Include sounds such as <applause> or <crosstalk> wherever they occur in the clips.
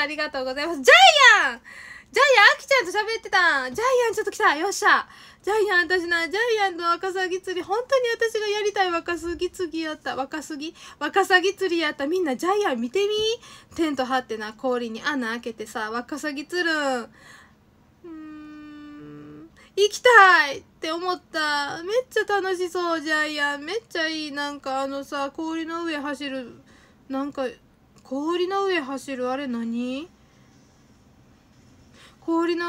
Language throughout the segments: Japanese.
ありがとうございます。ジャイアンジャイアン、あきちゃんと喋ってたんジャイアンちょっと来たよっしゃジャイアン、私な、ジャイアンのワカサギ釣り、本当に私がやりたいワカサギ釣りやった。ワカサギワカサギ釣りやった。みんなジャイアン見てみテント張ってな、氷に穴開けてさ、ワカサギ釣るん。行きたいって思った。めっちゃ楽しそう、ジャイアン。めっちゃいい。なんかあのさ、氷の上走る、なんか、氷の上走るあれ何氷の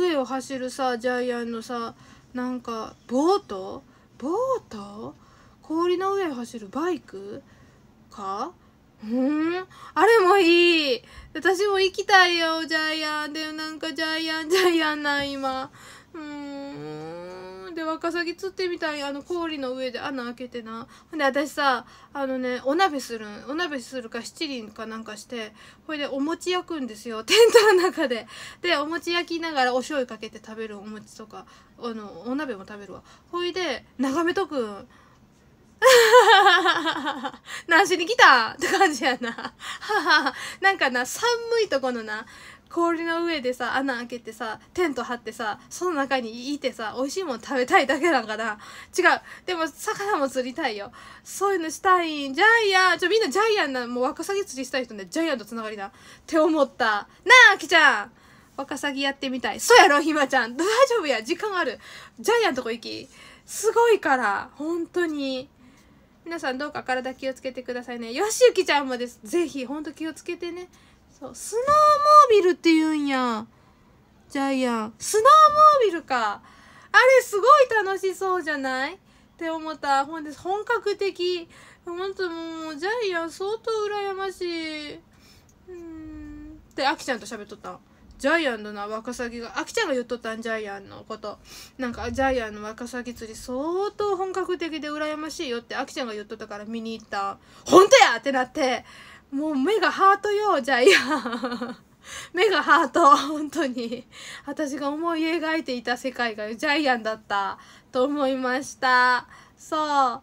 上を走るさジャイアンのさなんかボートボート氷の上を走るバイクかうんあれもいい私も行きたいよジャイアンでなんかジャイアンジャイアンなん今うんんでワカサギ釣ってみたいあの氷の上で穴開けてなほんで私さあのねお鍋するんお鍋するか七輪かなんかしてほいでお餅焼くんですよ <laughs> テントの中ででお餅焼きながらお醤油かけて食べるお餅とかあのお鍋も食べるわほいで眺めとくん <laughs> 何しに来たって感じやな。<laughs> なんかな、寒いとこのな、氷の上でさ穴開けてさテント張ってさその中にいてさ美味しいもん食べたいだけなんかな違うでも魚も釣りたいよそういうのしたいんジャイアンちょみんなジャイアンなもうワカサギ釣りしたい人ねジャイアンとつながりなって思ったなあきちゃんワカサギやってみたいそうやろひまちゃん大丈夫や時間あるジャイアンとこ行きすごいから本当に皆さんどうか体気をつけてくださいねよしゆきちゃんもですぜひほんと気をつけてねそうスノーモービルって言うんやジャイアンスノーモービルかあれすごい楽しそうじゃないって思ったほんで本格的ほんともうジャイアン相当羨ましいうんであきちゃんと喋っとったジャイアンのなワカサギがあきちゃんが言っとったんジャイアンのことなんかジャイアンのワカサギ釣り相当本格的で羨ましいよってあきちゃんが言っとったから見に行ったほんとやってなってもう目がハートよじゃあいや目がハート本当に私が思い描いていた世界がジャイアンだったと思いましたそう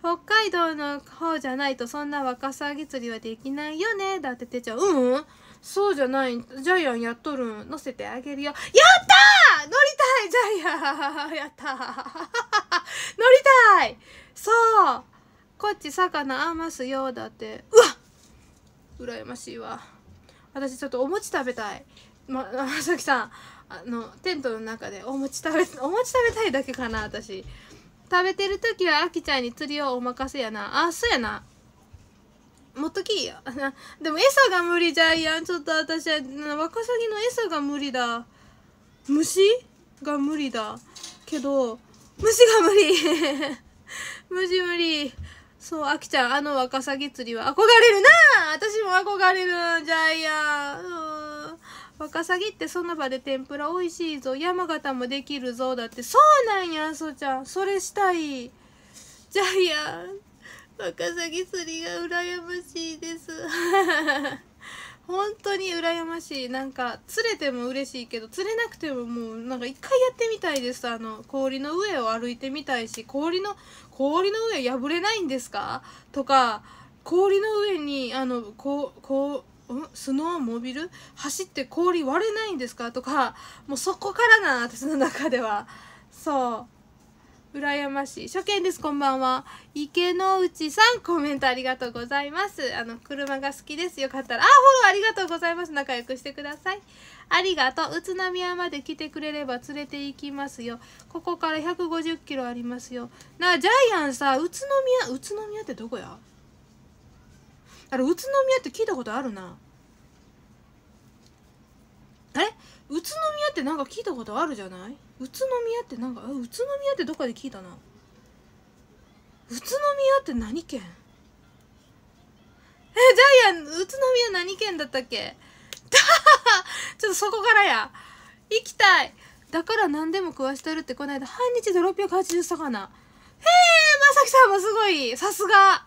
北海道の方じゃないとそんなワカサギ釣りはできないよねだっててちゃうん、うん、そうじゃないジャイアンやっとるん乗せてあげるよやった乗りたいジャイアン <laughs> やった <laughs> 乗りたいそうこっち魚あますよだってうわっ羨ましいわ私ちょっとお餅食べたいまさきさんあのテントの中でお餅食べ <laughs> お餅食べたいだけかな私食べてる時はあきちゃんに釣りをお任せやなあそうやな持っときや <laughs> でも餌が無理じゃいやんちょっと私はワカサギの餌が無理だ虫が無理だけど虫が無理 <laughs> 虫無理そう、あきちゃん、あのワカサギ釣りは憧れるな私も憧れるジャイアン。うん。ワカサギってその場で天ぷら美味しいぞ。山形もできるぞ。だって、そうなんや、そうちゃん。それしたい。ジャイアン。ワカサギ釣りが羨ましいです。<laughs> 本当に羨ましい。なんか、釣れても嬉しいけど、釣れなくてももう、なんか一回やってみたいです。あの、氷の上を歩いてみたいし、氷の、氷の上破れないんですかとか氷の上にあのこうこう、スノーモビル走って氷割れないんですかとかもうそこからな私の中ではそう羨ましい初見ですこんばんは池之内さんコメントありがとうございますあの車が好きですよかったらあフォローありがとうございます仲良くしてくださいありがとう。宇都宮まで来てくれれば連れて行きますよ。ここから150キロありますよ。なあ、ジャイアンさ、宇都宮、宇都宮ってどこやあれ、宇都宮って聞いたことあるな。あれ宇都宮ってなんか聞いたことあるじゃない宇都宮ってなんか、宇都宮ってどこで聞いたな。宇都宮って何県え、ジャイアン、宇都宮何県だったっけ <laughs> ちょっとそこからや行きたいだから何でも食わしてるってこの間半日で680魚へえまさきさんもすごいさすが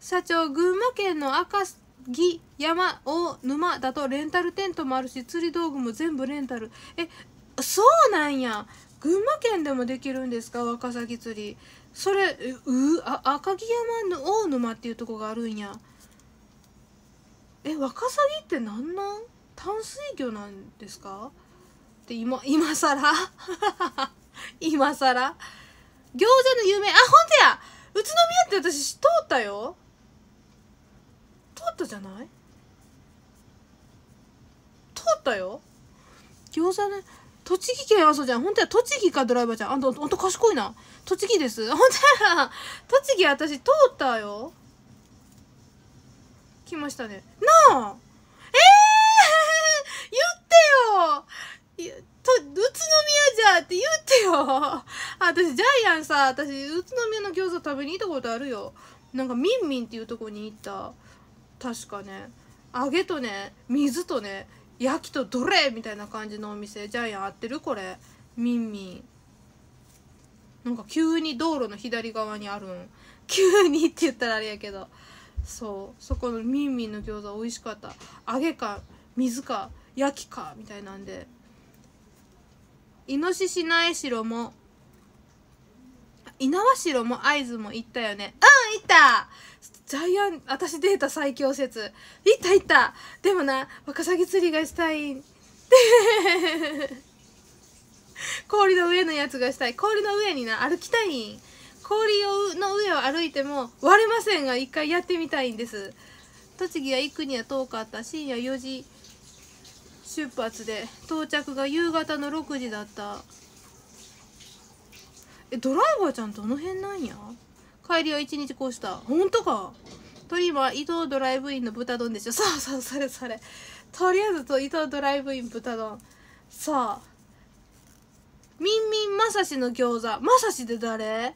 社長群馬県の赤城山大沼だとレンタルテントもあるし釣り道具も全部レンタルえそうなんや群馬県でもできるんですかワカサギ釣りそれうあ赤城山の大沼っていうとこがあるんやえワカサギってなんなん淡水魚なんですかって今今ら <laughs> 今さら餃子の有名あほんとや宇都宮って私通ったよ通ったじゃない通ったよ餃子ね栃木県阿蘇じゃん。ほんとや、栃木かドライバーちゃん。あんた、ほんと賢いな。栃木です。ほんとや、栃木私通ったよ。来ましたねなあえー、<laughs> 言ってよと宇都宮じゃって言ってよ <laughs> 私ジャイアンさ私宇都宮の餃子食べに行ったことあるよなんかミンミンっていうとこに行った確かね揚げとね水とね焼きとどれみたいな感じのお店ジャイアン合ってるこれミンミン。なんか急に道路の左側にあるん急にって言ったらあれやけどそうそこのミンミンの餃子美味しかった揚げか水か焼きかみたいなんでイノシシナエシロも猪苗代も会津も行ったよねうん行ったジャイアン私データ最強説行った行ったでもなワカサギ釣りがしたいって <laughs> 氷の上のやつがしたい氷の上にな歩きたいん氷をの上を歩いても割れませんが一回やってみたいんです栃木は行くには遠かった深夜4時出発で到着が夕方の6時だったえドライバーちゃんどの辺なんや帰りは1日こうした本当かトリマー伊藤ドライブインの豚丼でしょそうそうそれそれとりあえずと伊藤ドライブイン豚丼さあみんみんまさしの餃子まさしで誰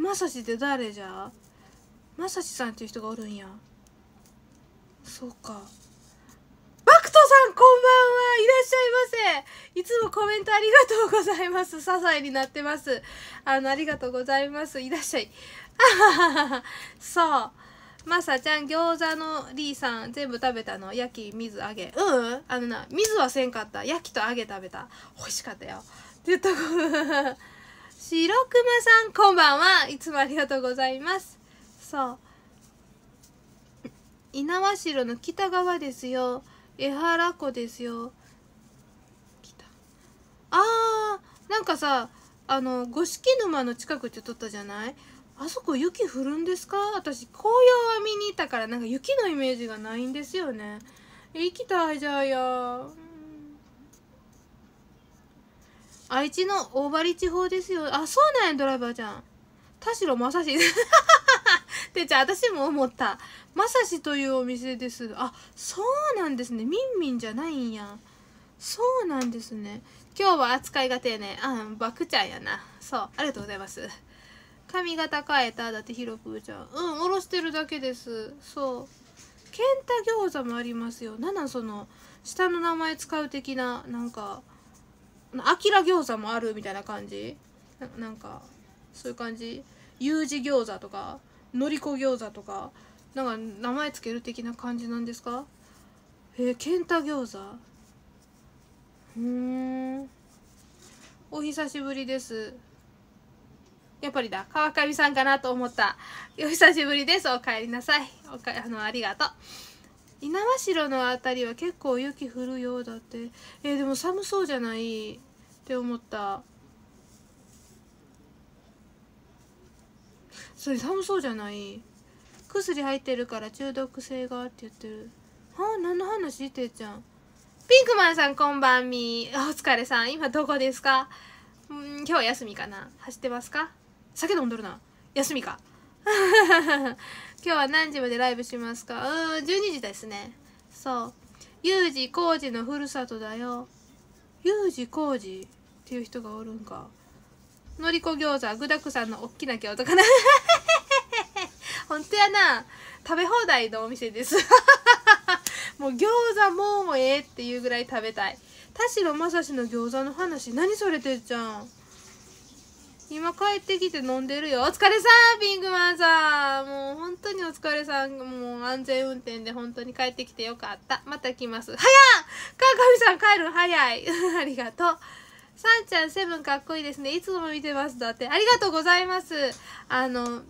まさしって誰じゃまさしさんっていう人がおるんやそうかバクトさんこんばんはいらっしゃいませいつもコメントありがとうございます些細になってますあのありがとうございますいらっしゃいあ <laughs> そうまさちゃん餃子のリーさん全部食べたの焼き水揚げううん、あのな水はせんかった焼きと揚げ食べた美味しかったよって言っとこ白熊さんこんばんはいつもありがとうございますそう猪苗代の北側ですよ江原湖ですよあーなんかさあの五色沼の近くって撮ったじゃないあそこ雪降るんですか私紅葉は見に行ったからなんか雪のイメージがないんですよね行きたいじゃあや愛知の大張地方ですよ。あ、そうなんや、ドライバーちゃん。田代正史。<laughs> てちゃん、私も思った。まさしというお店です。あ、そうなんですね。みんみんじゃないんや。そうなんですね。今日は扱いが丁寧。あ、バクちゃんやな。そう。ありがとうございます。髪型変えた。だってひろぷーちゃん。うん、おろしてるだけです。そう。ケンタ餃子もありますよ。なんなんその、下の名前使う的な、なんか、あきら餃子もあるみたいな感じなんかそういう感じ U 字餃子とかのりこ餃子とかなんか名前つける的な感じなんですかえー、ケンタ餃子うんお久しぶりですやっぱりだ川上さんかなと思ったお久しぶりですお帰りなさいおかあのありがとう猪苗代のあたりは結構雪降るようだってえー、でも寒そうじゃないって思ったそれ寒そうじゃない薬入ってるから中毒性がって言ってるはあ何の話てーちゃんピンクマンさんこんばんみお疲れさん今どこですかん今日は休みかな走ってますか酒飲んどるな休みか <laughs> 今日は何時までライブしますかうん12時ですねそうユージコージのふるさとだよユージコージっていう人がおるんかのりこ餃子具だくさんの大きな餃子かな <laughs> 本当やな食べ放題のお店です <laughs> もう餃子もうもええっていうぐらい食べたい田代まさしの餃子の話何それてるちゃん今帰ってきて飲んでるよお疲れさんビングマンさんもう本当にお疲れさんもう安全運転で本当に帰ってきてよかったまた来ます早っ川上さん帰る早い <laughs> ありがとうさんちゃんセブンかっこいいですねいつも見てますだってありがとうございますあの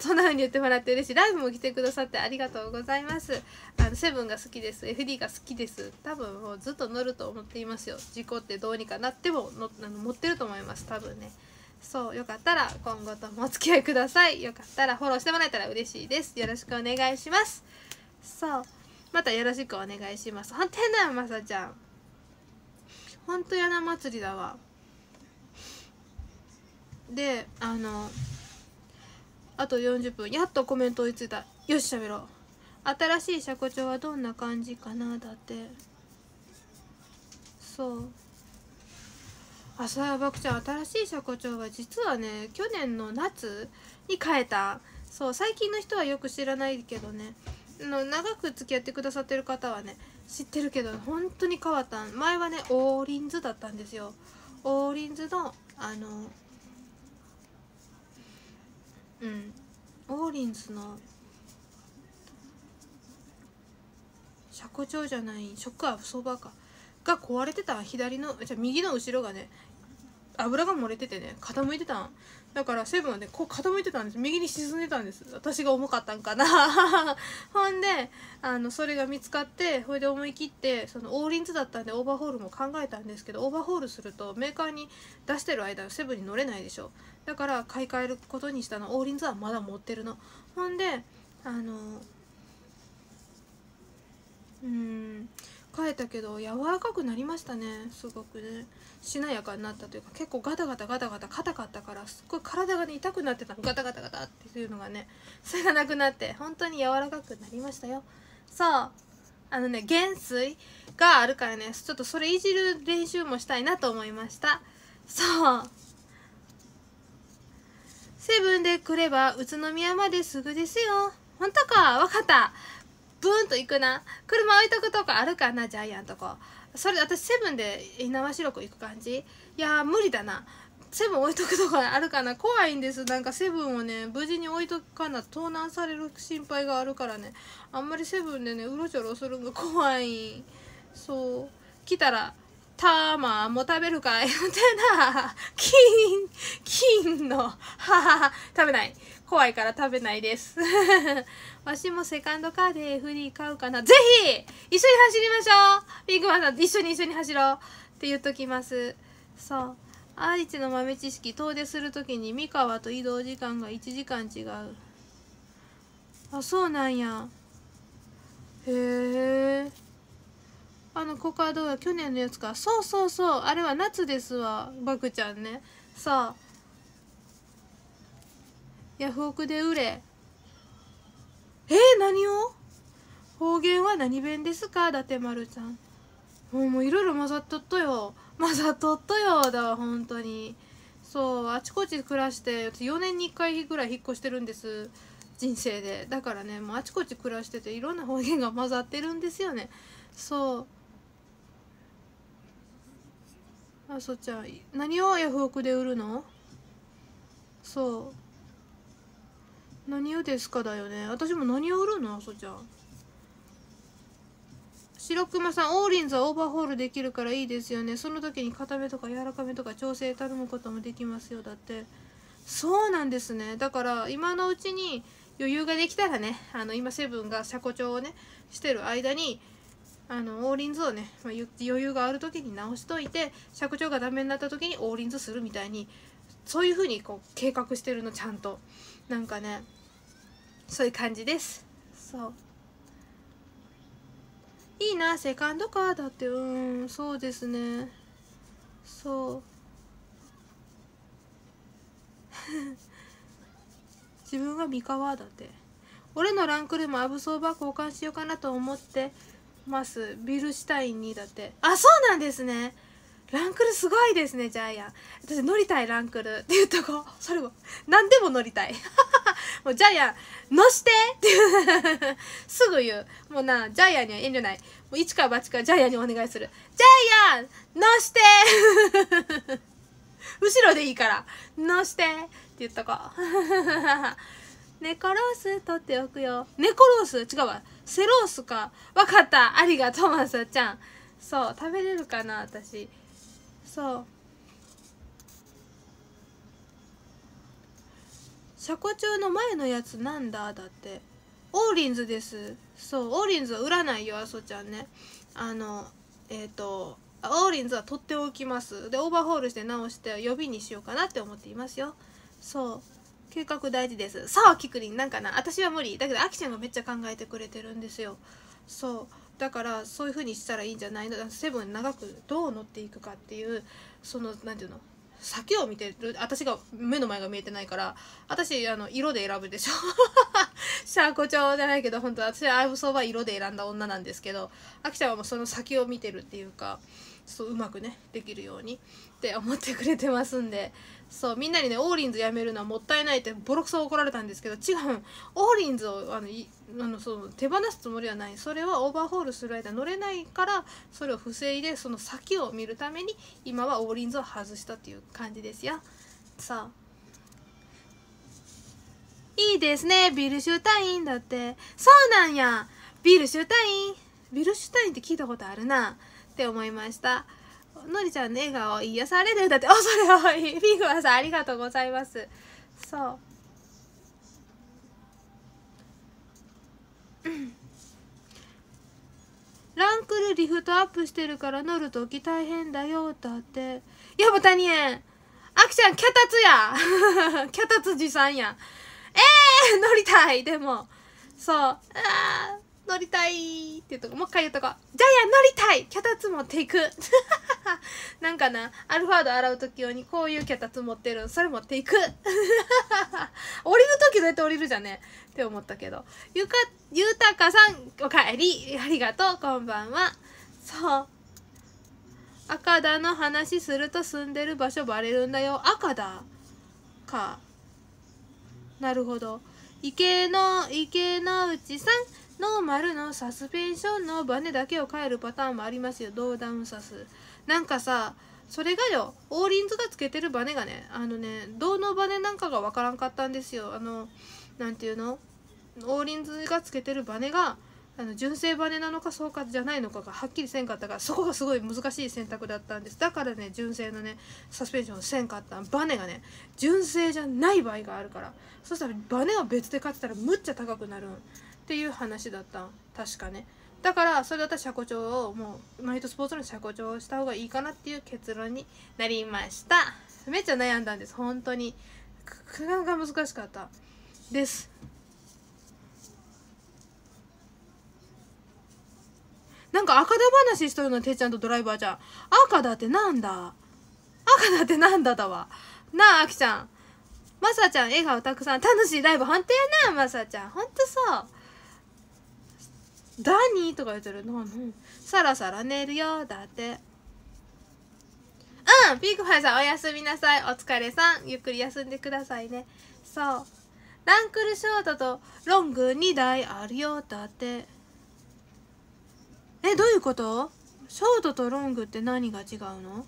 そんな風に言ってもらって嬉しいライブも来てくださってありがとうございますあのセブンが好きです FD が好きです多分もうずっと乗ると思っていますよ事故ってどうにかなってもっあの持ってると思います多分ねそうよかったら今後ともお付き合いくださいよかったらフォローしてもらえたら嬉しいですよろしくお願いしますそうまたよろしくお願いしますほんだなまさちゃんほんとやな祭りだわであのあと40分やっとコメント追いついたよし喋ろう新しい車庫帳はどんな感じかなだってそう朝そうやばくちゃん新しい車庫帳は実はね去年の夏に変えたそう最近の人はよく知らないけどねの長く付き合ってくださってる方はね知ってるけど本当に変わった前はねオーリンズだったんですよオーリンズのあのうんオーリンズの車庫帳じゃないショックアブソーバーかが壊れてた左のじゃ右の後ろがね油が漏れててね傾いてたんだからセブンはねこう傾いてたんです右に沈んでたんです私が重かったんかな <laughs> ほんであのそれが見つかってそれで思い切ってそのオーリンズだったんでオーバーホールも考えたんですけどオーバーホールするとメーカーに出してる間セブンに乗れないでしょだから買い替えることにしたのオーリンズはまだ持ってるのほんであのうん変えたけど柔らかくなりましたねすごくねしなやかになったというか結構ガタガタガタガタ硬かったからすっごい体がね痛くなってたガタガタガタっていうのがねそれがなくなって本当に柔らかくなりましたよそうあのね減水があるからねちょっとそれいじる練習もしたいなと思いましたそうセブンで来れば宇都宮まですぐですよ本当か分かったブーンと行くな車置いとくとこあるかなジャイアンとこそれ私セブンで猪苗代湖行く感じいや無理だなセブン置いとくとこあるかな怖いんですなんかセブンをね無事に置いとかな盗難される心配があるからねあんまりセブンでねうろちょろするの <laughs> 怖いそう来たら「タマも食べるかい」ってな金金のははは食べない怖いから食べないです <laughs> わしもセカンドカーでフリー買うかなぜひ一緒に走りましょうビッグマンさん一緒に一緒に走ろうって言っときますそう愛知の豆知識遠出するときに三河と移動時間が1時間違うあそうなんやへえあのコカドは去年のやつかそうそうそうあれは夏ですわバクちゃんねさあヤフオクで売れえー、何を方言は何弁ですか伊達丸ちゃんもういろいろ混ざっとっとよ混ざっとっとよだわ本当にそうあちこち暮らして4年に1回ぐらい引っ越してるんです人生でだからねもうあちこち暮らしてていろんな方言が混ざってるんですよねそうあそちゃん何をヤフオクで売るのそう何をですかだよね私も何を売るのあそちゃん白熊さんオーリンズはオーバーホールできるからいいですよねその時に固めとか柔らかめとか調整頼むこともできますよだってそうなんですねだから今のうちに余裕ができたらねあの今セブンが車庫調をねしてる間にあのオーリンズをね、まあ、余裕がある時に直しといて車庫調がダメになった時にオーリンズするみたいにそういう風にこう計画してるのちゃんと。なんかねそういう感じですそういいなセカンドカーだってうんそうですねそう <laughs> 自分が三河だって俺のランクルもアブソーバー交換しようかなと思ってますビルシュタインにだってあそうなんですねランクルすごいですねジャイアン私乗りたいランクルって言ったか。それな何でも乗りたい <laughs> もうジャイアン乗してってすぐ言うもうなジャイアンには遠慮ないもう一か八かジャイアンにお願いするジャイアン乗して <laughs> 後ろでいいから乗してって言ったか。ネ <laughs> コロース取っておくよネコロース違うわセロースかわかったありがとうマサちゃんそう食べれるかな私そう車庫中の前のやつなんだだってオーリンズですそうオーリンズは売らないよあそちゃんねあのえっ、ー、とオーリンズは取っておきますでオーバーホールして直して予備にしようかなって思っていますよそう計画大事ですさあキクリンなんかな私は無理だけどアキちゃんがめっちゃ考えてくれてるんですよそうだからそういううにしたらいいんじゃないのセブン長くどう乗っていくかっていうその何て言うの先を見てる私が目の前が見えてないから私あの色で選ぶでしょ <laughs> シャーコ調じゃないけど本当私アイブソーは色で選んだ女なんですけどあきちゃんはもうその先を見てるっていうかそううまくねできるようにって思ってくれてますんでそうみんなにねオーリンズやめるのはもったいないってボロクソ怒られたんですけど違うオーリンズをあのあのその手放すつもりはないそれはオーバーホールする間乗れないからそれを防いでその先を見るために今はオーリンズを外したっていう感じですよさあいいですねビルシュタインだってそうなんやビルシュタインビルシュタインって聞いたことあるなって思いましたのりちゃんの笑顔癒されるんだってあ <laughs> それはいいピンクはさんありがとうございますそうランクルリフトアップしてるから乗るとき大変だよだってやばたにえんあきちゃん、キャタツやキャタツ持参や。ええー、乗りたいでも。そう。あ乗りたいっていうとこ、もう一回言うとこ。ジャイアン乗りたい脚立持っていく <laughs> なんかな、アルファード洗う時用にこういう脚立持ってるそれ持っていく <laughs> 降りる時どうやって降りるじゃねって思ったけど。ゆか、ゆたかさん、おかえり。ありがとう。こんばんは。そう。赤田の話すると住んでる場所バレるんだよ。赤田か。なるほど。池の、池の内さん。ノーマルのサスペンションのバネだけを変えるパターンもありますよドーダウンサスなんかさそれがよオーリンズがつけてるバネがねあのね銅のバネなんかがわからんかったんですよあの何て言うのオーリンズがつけてるバネがあの純正バネなのかそうかじゃないのかがはっきりせんかったからそこがすごい難しい選択だったんですだからね純正のねサスペンションせんかったバネがね純正じゃない場合があるからそしたらバネは別で買ってたらむっちゃ高くなるんっていう話だった確かねだからそれだったら車庫帳をもうマイトスポーツの車庫帳をした方がいいかなっていう結論になりましためっちゃ悩んだんです本当になかなか難しかったですなんか赤だ話しとるのてっちゃんとドライバーじゃん赤だってなんだ赤だってなんだだわなああきちゃんまさちゃん笑顔たくさん楽しいライブ本当やなまさちゃんほんとそうダニーとか言ってる。なにさらさら寝るよ。だって。うんピークファイさんおやすみなさい。お疲れさん。ゆっくり休んでくださいね。そう。ランクルショートとロング2台あるよ。だって。え、どういうことショートとロングって何が違うの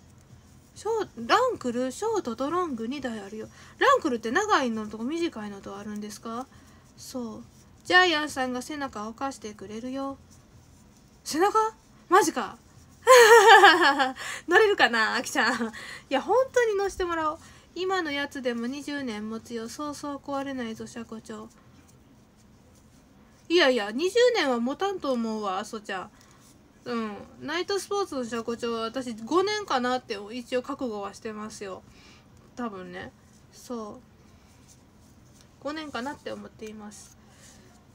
ショランクルショートとロング2台あるよランクルって長いのと短いのとあるんですかそうジャイアンさんが背中を貸してくれるよ。背中マジか <laughs> 乗れるかなあきちゃん。いや、本当に乗してもらおう。今のやつでも20年持つよ。そうそう壊れないぞ、車庫長。いやいや、20年は持たんと思うわ、あそちゃん。うん。ナイトスポーツの車庫長は私5年かなって一応覚悟はしてますよ。多分ね。そう。5年かなって思っています。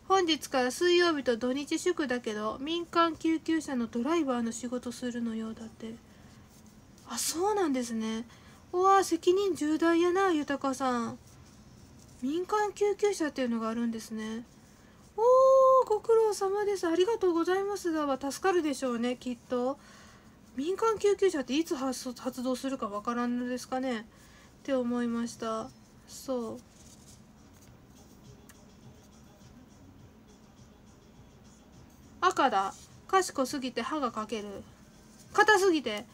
本日から水曜日と土日祝だけど民間救急車のドライバーの仕事するのようだってあそうなんですねうわ責任重大やな豊さん民間救急車っていうのがあるんですねおおご苦労様ですありがとうございますだわ助かるでしょうねきっと民間救急車っていつ発動するかわからんのですかねって思いましたそう赤だ賢すぎて歯が欠ける硬すぎて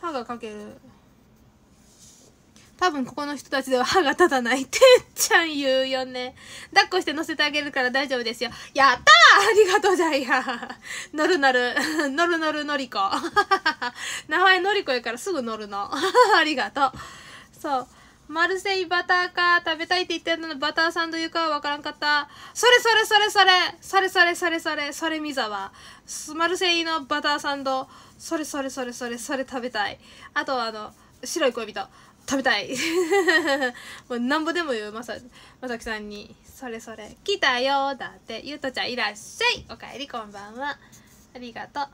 歯が欠ける多分ここの人たちでは歯が立たないってっちゃん言うよね。抱っこして乗せてあげるから大丈夫ですよ。やったーありがとうじゃいや。乗る乗る。乗る乗るのりこ。<laughs> 名前のりこやからすぐ乗るの。<laughs> ありがとう。そう。マルセイバターか食べたいって言ってたのバターサンドユカはわからんかったそれそれそれそれそれそれそれそれそれミザワマルセイのバターサンドそれそれそれそれそれ食べたいあとあの白い恋人食べたい <laughs> もうなんぼでも言うまさまさきさんに「それそれ来たよ」だってゆうとちゃんいらっしゃいおかえりこんばんはありがとう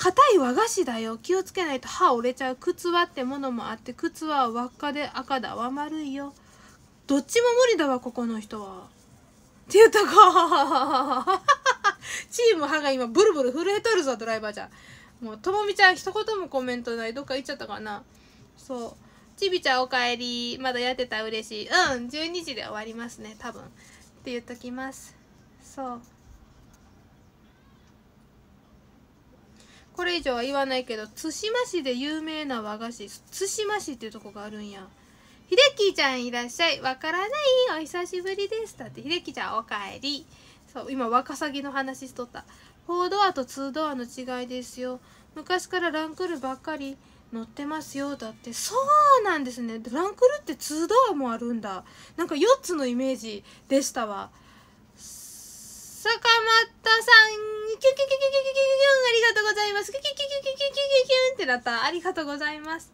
硬い和菓子だよ気をつけないと歯折れちゃう靴はってものもあって靴は輪っかで赤だわ丸いよどっちも無理だわここの人はって言ったかチーム歯が今ブルブル震えとるぞドライバーじゃもうともみちゃん一言もコメントないどっか行っちゃったかなそうちびちゃんおかえりまだやってた嬉しいうん12時で終わりますね多分って言っときますそうこれ以上は言わないけど対馬市で有名な和菓子対馬市っていうとこがあるんやひできちゃんいらっしゃいわからないお久しぶりですだってひできちゃんおかえりそう今ワカサギの話しとった4ドアと2ドアの違いですよ昔からランクルばっかり乗ってますよだってそうなんですねランクルって2ドアもあるんだなんか4つのイメージでしたわ坂本さん、キュキュキュキュキュキュキュキありがとうございます。キュキュキュキュキュキュキュキュンってなった。ありがとうございます。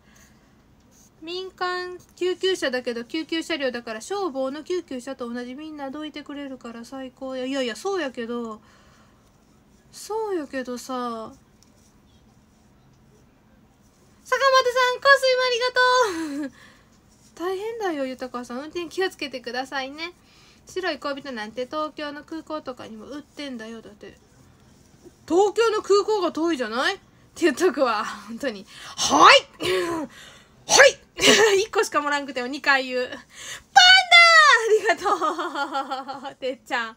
民間救急車だけど救急車両だから消防の救急車と同じみんなどいてくれるから最高やいやいやそうやけどそうやけどさ坂本さん香水もありがとう大変だよ豊川さん運転気をつけてくださいね白い恋人なんて東京の空港とかにも売ってんだよだって東京の空港が遠いじゃないって言っとくわ本当にはい <laughs> はい !1 <laughs> 個しかもらんくても2回言う。パンダありがとうてっちゃん。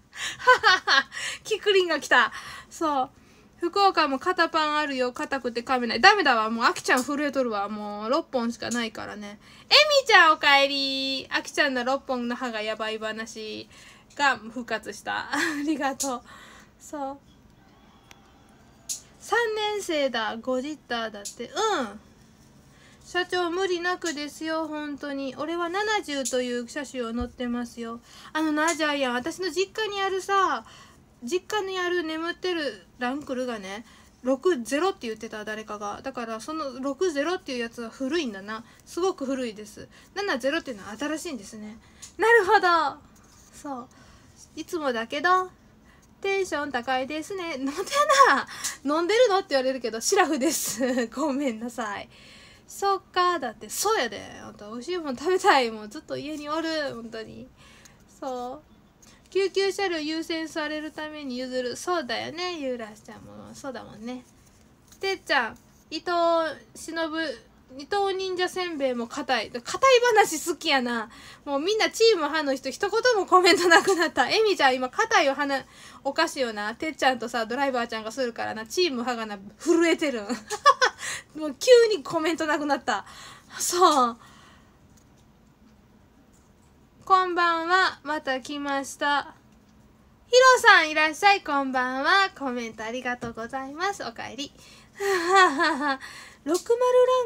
<laughs> キクリンが来た。そう。福岡も肩パンあるよ。硬くて噛めない。ダメだわ。もう、あきちゃん震えとるわ。もう、6本しかないからね。えみちゃんおかえり。あきちゃんの6本の歯がやばい話が復活した。<laughs> ありがとう。そう。3年生だ。ゴジッターだって。うん。社長無理なくですよ本当に俺は70という車種を乗ってますよあのなジャイアン私の実家にあるさ実家にある眠ってるランクルがね60って言ってた誰かがだからその60っていうやつは古いんだなすごく古いです70っていうのは新しいんですねなるほどそういつもだけどテンション高いですね飲んでな飲んでるのって言われるけどシラフですごめんなさいそっかだってそうやであんた美味しいもん食べたいもうずっと家におる本当にそう救急車両優先されるために譲るそうだよねゆうらしちゃんもそうだもんねてっちゃん伊藤忍伊藤忍者せんべいも硬い。硬い話好きやな。もうみんなチーム派の人一言もコメントなくなった。えみちゃん今硬いお花、お菓子よな、てっちゃんとさ、ドライバーちゃんがするからな、チーム派がな、震えてるん。<laughs> もう急にコメントなくなった。そう。こんばんは。また来ました。ひろさんいらっしゃい。こんばんは。コメントありがとうございます。おかえり。はははは。60ラ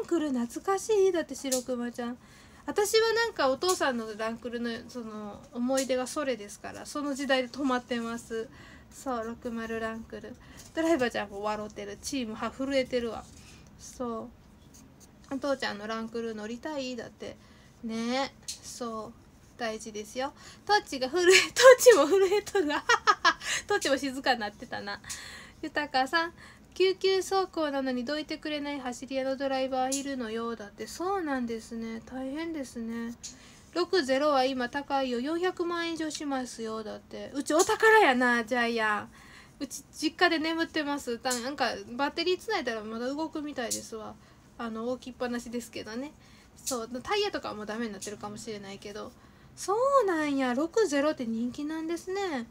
ンクル懐かしいだって白くまちゃん私はなんかお父さんのランクルのその思い出がそれですからその時代で止まってますそう60ランクルドライバーちゃんも笑ってるチームは震えてるわそうお父ちゃんのランクル乗りたいだってねそう大事ですよトッチが震えトッチも震えとる <laughs> トッチも静かになってたな豊さん救急走行なのにどいてくれない走り屋のドライバーいるのようだってそうなんですね大変ですね60は今高いよ400万円以上しますよだってうちお宝やなジャイアンうち実家で眠ってますなんかバッテリーつないだらまだ動くみたいですわあの置きっぱなしですけどねそうタイヤとかはもうダメになってるかもしれないけどそうなんや60って人気なんですね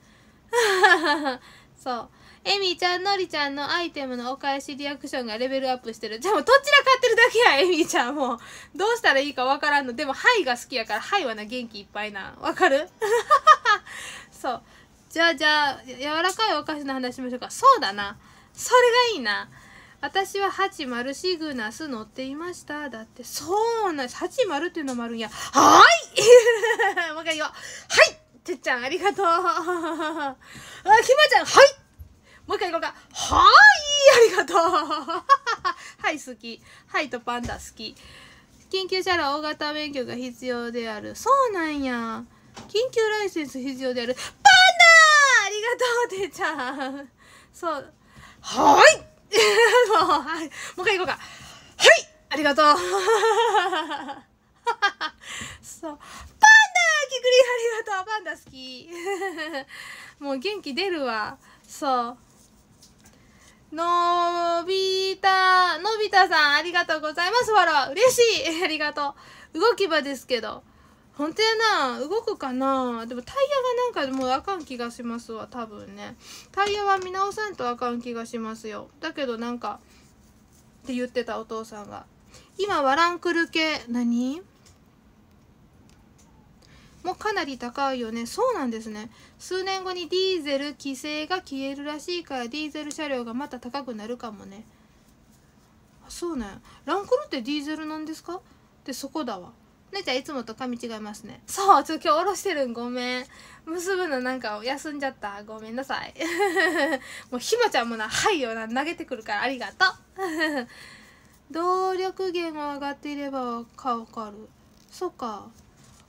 <laughs> そうエミちゃん、のりちゃんのアイテムのお返しリアクションがレベルアップしてる。じゃあもうどちら買ってるだけや、エミちゃん。もう、どうしたらいいかわからんの。でも、はいが好きやから、はいはな、元気いっぱいな。わかる <laughs> そう。じゃあじゃあ、柔らかいお菓子の話しましょうか。そうだな。それがいいな。私は8丸シグナス乗っていました。だって、そうなんです。丸っていうのもあるんや。はーい <laughs> もう一回言おう。はいてっちゃん、ありがとう。<laughs> あ、ひまちゃん、はいもう一回行こうか。はーい、ありがとう。はい、好き。はいとパンダ好き。緊急車両大型免許が必要である。そうなんや。緊急ライセンス必要である。パンダありがとう、てちゃん。そう。はーいもう、はい。<laughs> もう一回行こうか。はいありがとうそう。パンダキクリありがとうパンダ好き <laughs> もう元気出るわ。そう。のびた、のびたさん、ありがとうございます。わら、嬉しい。ありがとう。動き場ですけど。本当やな動くかなでもタイヤがなんかもうあかん気がしますわ、多分ね。タイヤは見直さんとあかん気がしますよ。だけどなんか、って言ってたお父さんが。今、ワランクル系、何もかなり高いよねそうなんですね数年後にディーゼル規制が消えるらしいからディーゼル車両がまた高くなるかもねあそうねランクルってディーゼルなんですかでそこだわ姉ちゃんいつもとみ違いますねそうちょ今日下ろしてるんごめん結ぶのなんか休んじゃったごめんなさい <laughs> もうひまちゃんもな「はいよ」な投げてくるからありがとう <laughs> 動力源が上がっていればかわかるそっか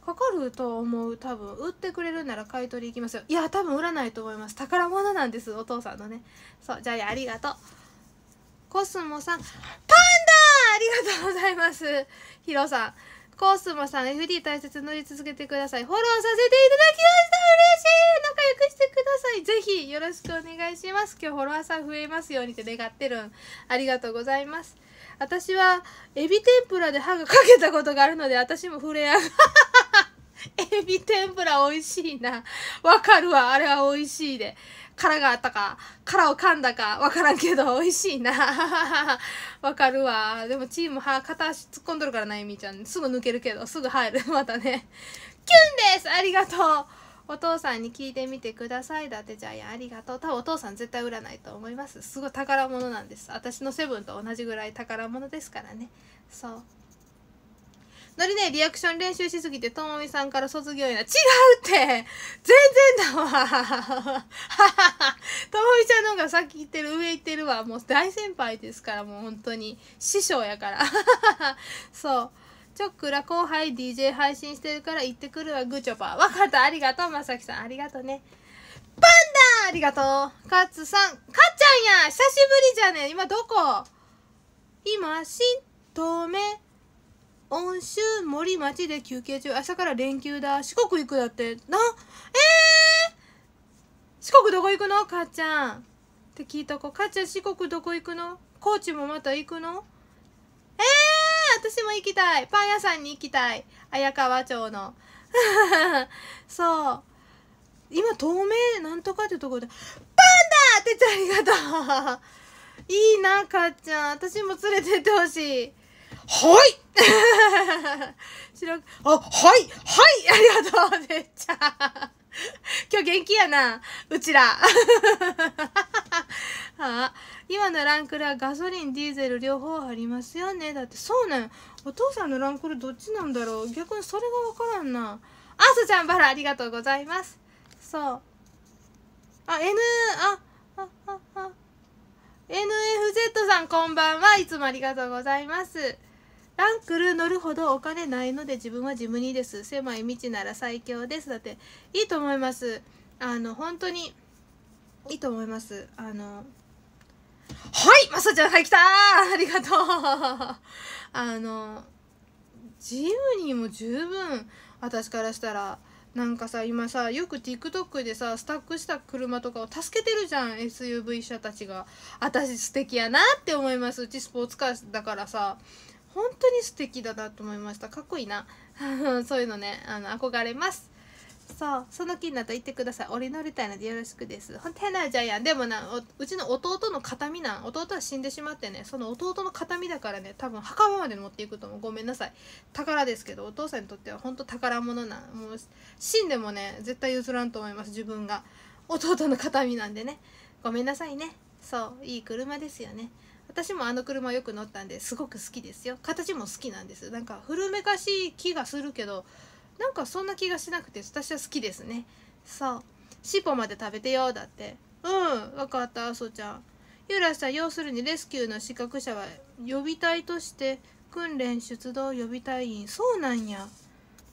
かかると思う多分売ってくれるなら買い取り行きますよいや多分売らないと思います宝物なんですお父さんのねそうじゃあありがとうコスモさんパンダありがとうございますヒロさんコスモさん FD 大切乗り続けてくださいフォローさせていただきました嬉しい仲良くしてくださいぜひよろしくお願いします今日フォロワーさん増えますようにって願ってるんありがとうございます私はエビ天ぷらで歯がかけたことがあるので私も触れ合うエビ天ぷら美味しいなわかるわあれは美味しいで殻があったか殻を噛んだかわからんけど美味しいな <laughs> わかるわでもチーム歯片足突っ込んどるからなゆみちゃんすぐ抜けるけどすぐ入る <laughs> またねキュンですありがとうお父さんに聞いてみてくださいだってジャイアンありがとう多分お父さん絶対売らないと思いますすごい宝物なんです私のセブンと同じぐらい宝物ですからねそうのりねリアクション練習しすぎてともみさんから卒業やな違うって全然だわ <laughs> ともみちゃんの方がさっき言ってる上行ってるわもう大先輩ですからもう本当に師匠やから <laughs> そうちょっくら後輩 DJ 配信してるから行ってくるわ、グチョパー。わかった、ありがとう、まさきさん。ありがとうね。パンダありがとう。カツさん。カッちゃんや久しぶりじゃね今どこ今、新東名、温州森町で休憩中。朝から連休だ。四国行くだって。な、えー、四国どこ行くのカッちゃん。って聞いとこ。カッちゃん四国どこ行くの高知もまた行くのえー私も行きたいパン屋さんに行きたい綾川町の <laughs> そう今透明なんとかってとこでパンダてっちゃんありがとういいなかっちゃん私も連れてってほしいはい <laughs> 白あはいはいありがとうてっちゃ <laughs> 今日元気やな、うちら。<laughs> あ、今のランクルはガソリン、ディーゼル両方ありますよね。だってそうなんお父さんのランクルどっちなんだろう。逆にそれがわからんな。あすちゃんバラありがとうございます。そう。あ、N、あ、あ、あ、あ。NFZ さんこんばんはいつもありがとうございます。ランクル乗るほどお金ないので自分はジムニーです狭い道なら最強ですだっていいと思いますあの本当にいいと思いますあのはいまさちゃんはい来たありがとうあのジムニーも十分私からしたらなんかさ今さよく TikTok でさスタックした車とかを助けてるじゃん SUV 車たちが私素敵やなって思いますうちスポーツカーだからさ本当に素敵だなと思いましたかっこいいな <laughs> そういうのねあの憧れますそうその気になったら言ってください俺乗りたいのでよろしくですほんてなじゃやんでもなうちの弟の形見なん弟は死んでしまってねその弟の形見だからね多分墓場まで持っていくと思うごめんなさい宝ですけどお父さんにとってはほんと宝物なんもう死んでもね絶対譲らんと思います自分が弟の形見なんでねごめんなさいねそういい車ですよね私もあの車よく乗ったんですごく好きですよ形も好きなんですなんか古めかしい気がするけどなんかそんな気がしなくて私は好きですねそう尻尾まで食べてよだってうん分かったあそちゃんゆらさん要するにレスキューの資格者は予備隊として訓練出動予備隊員そうなんや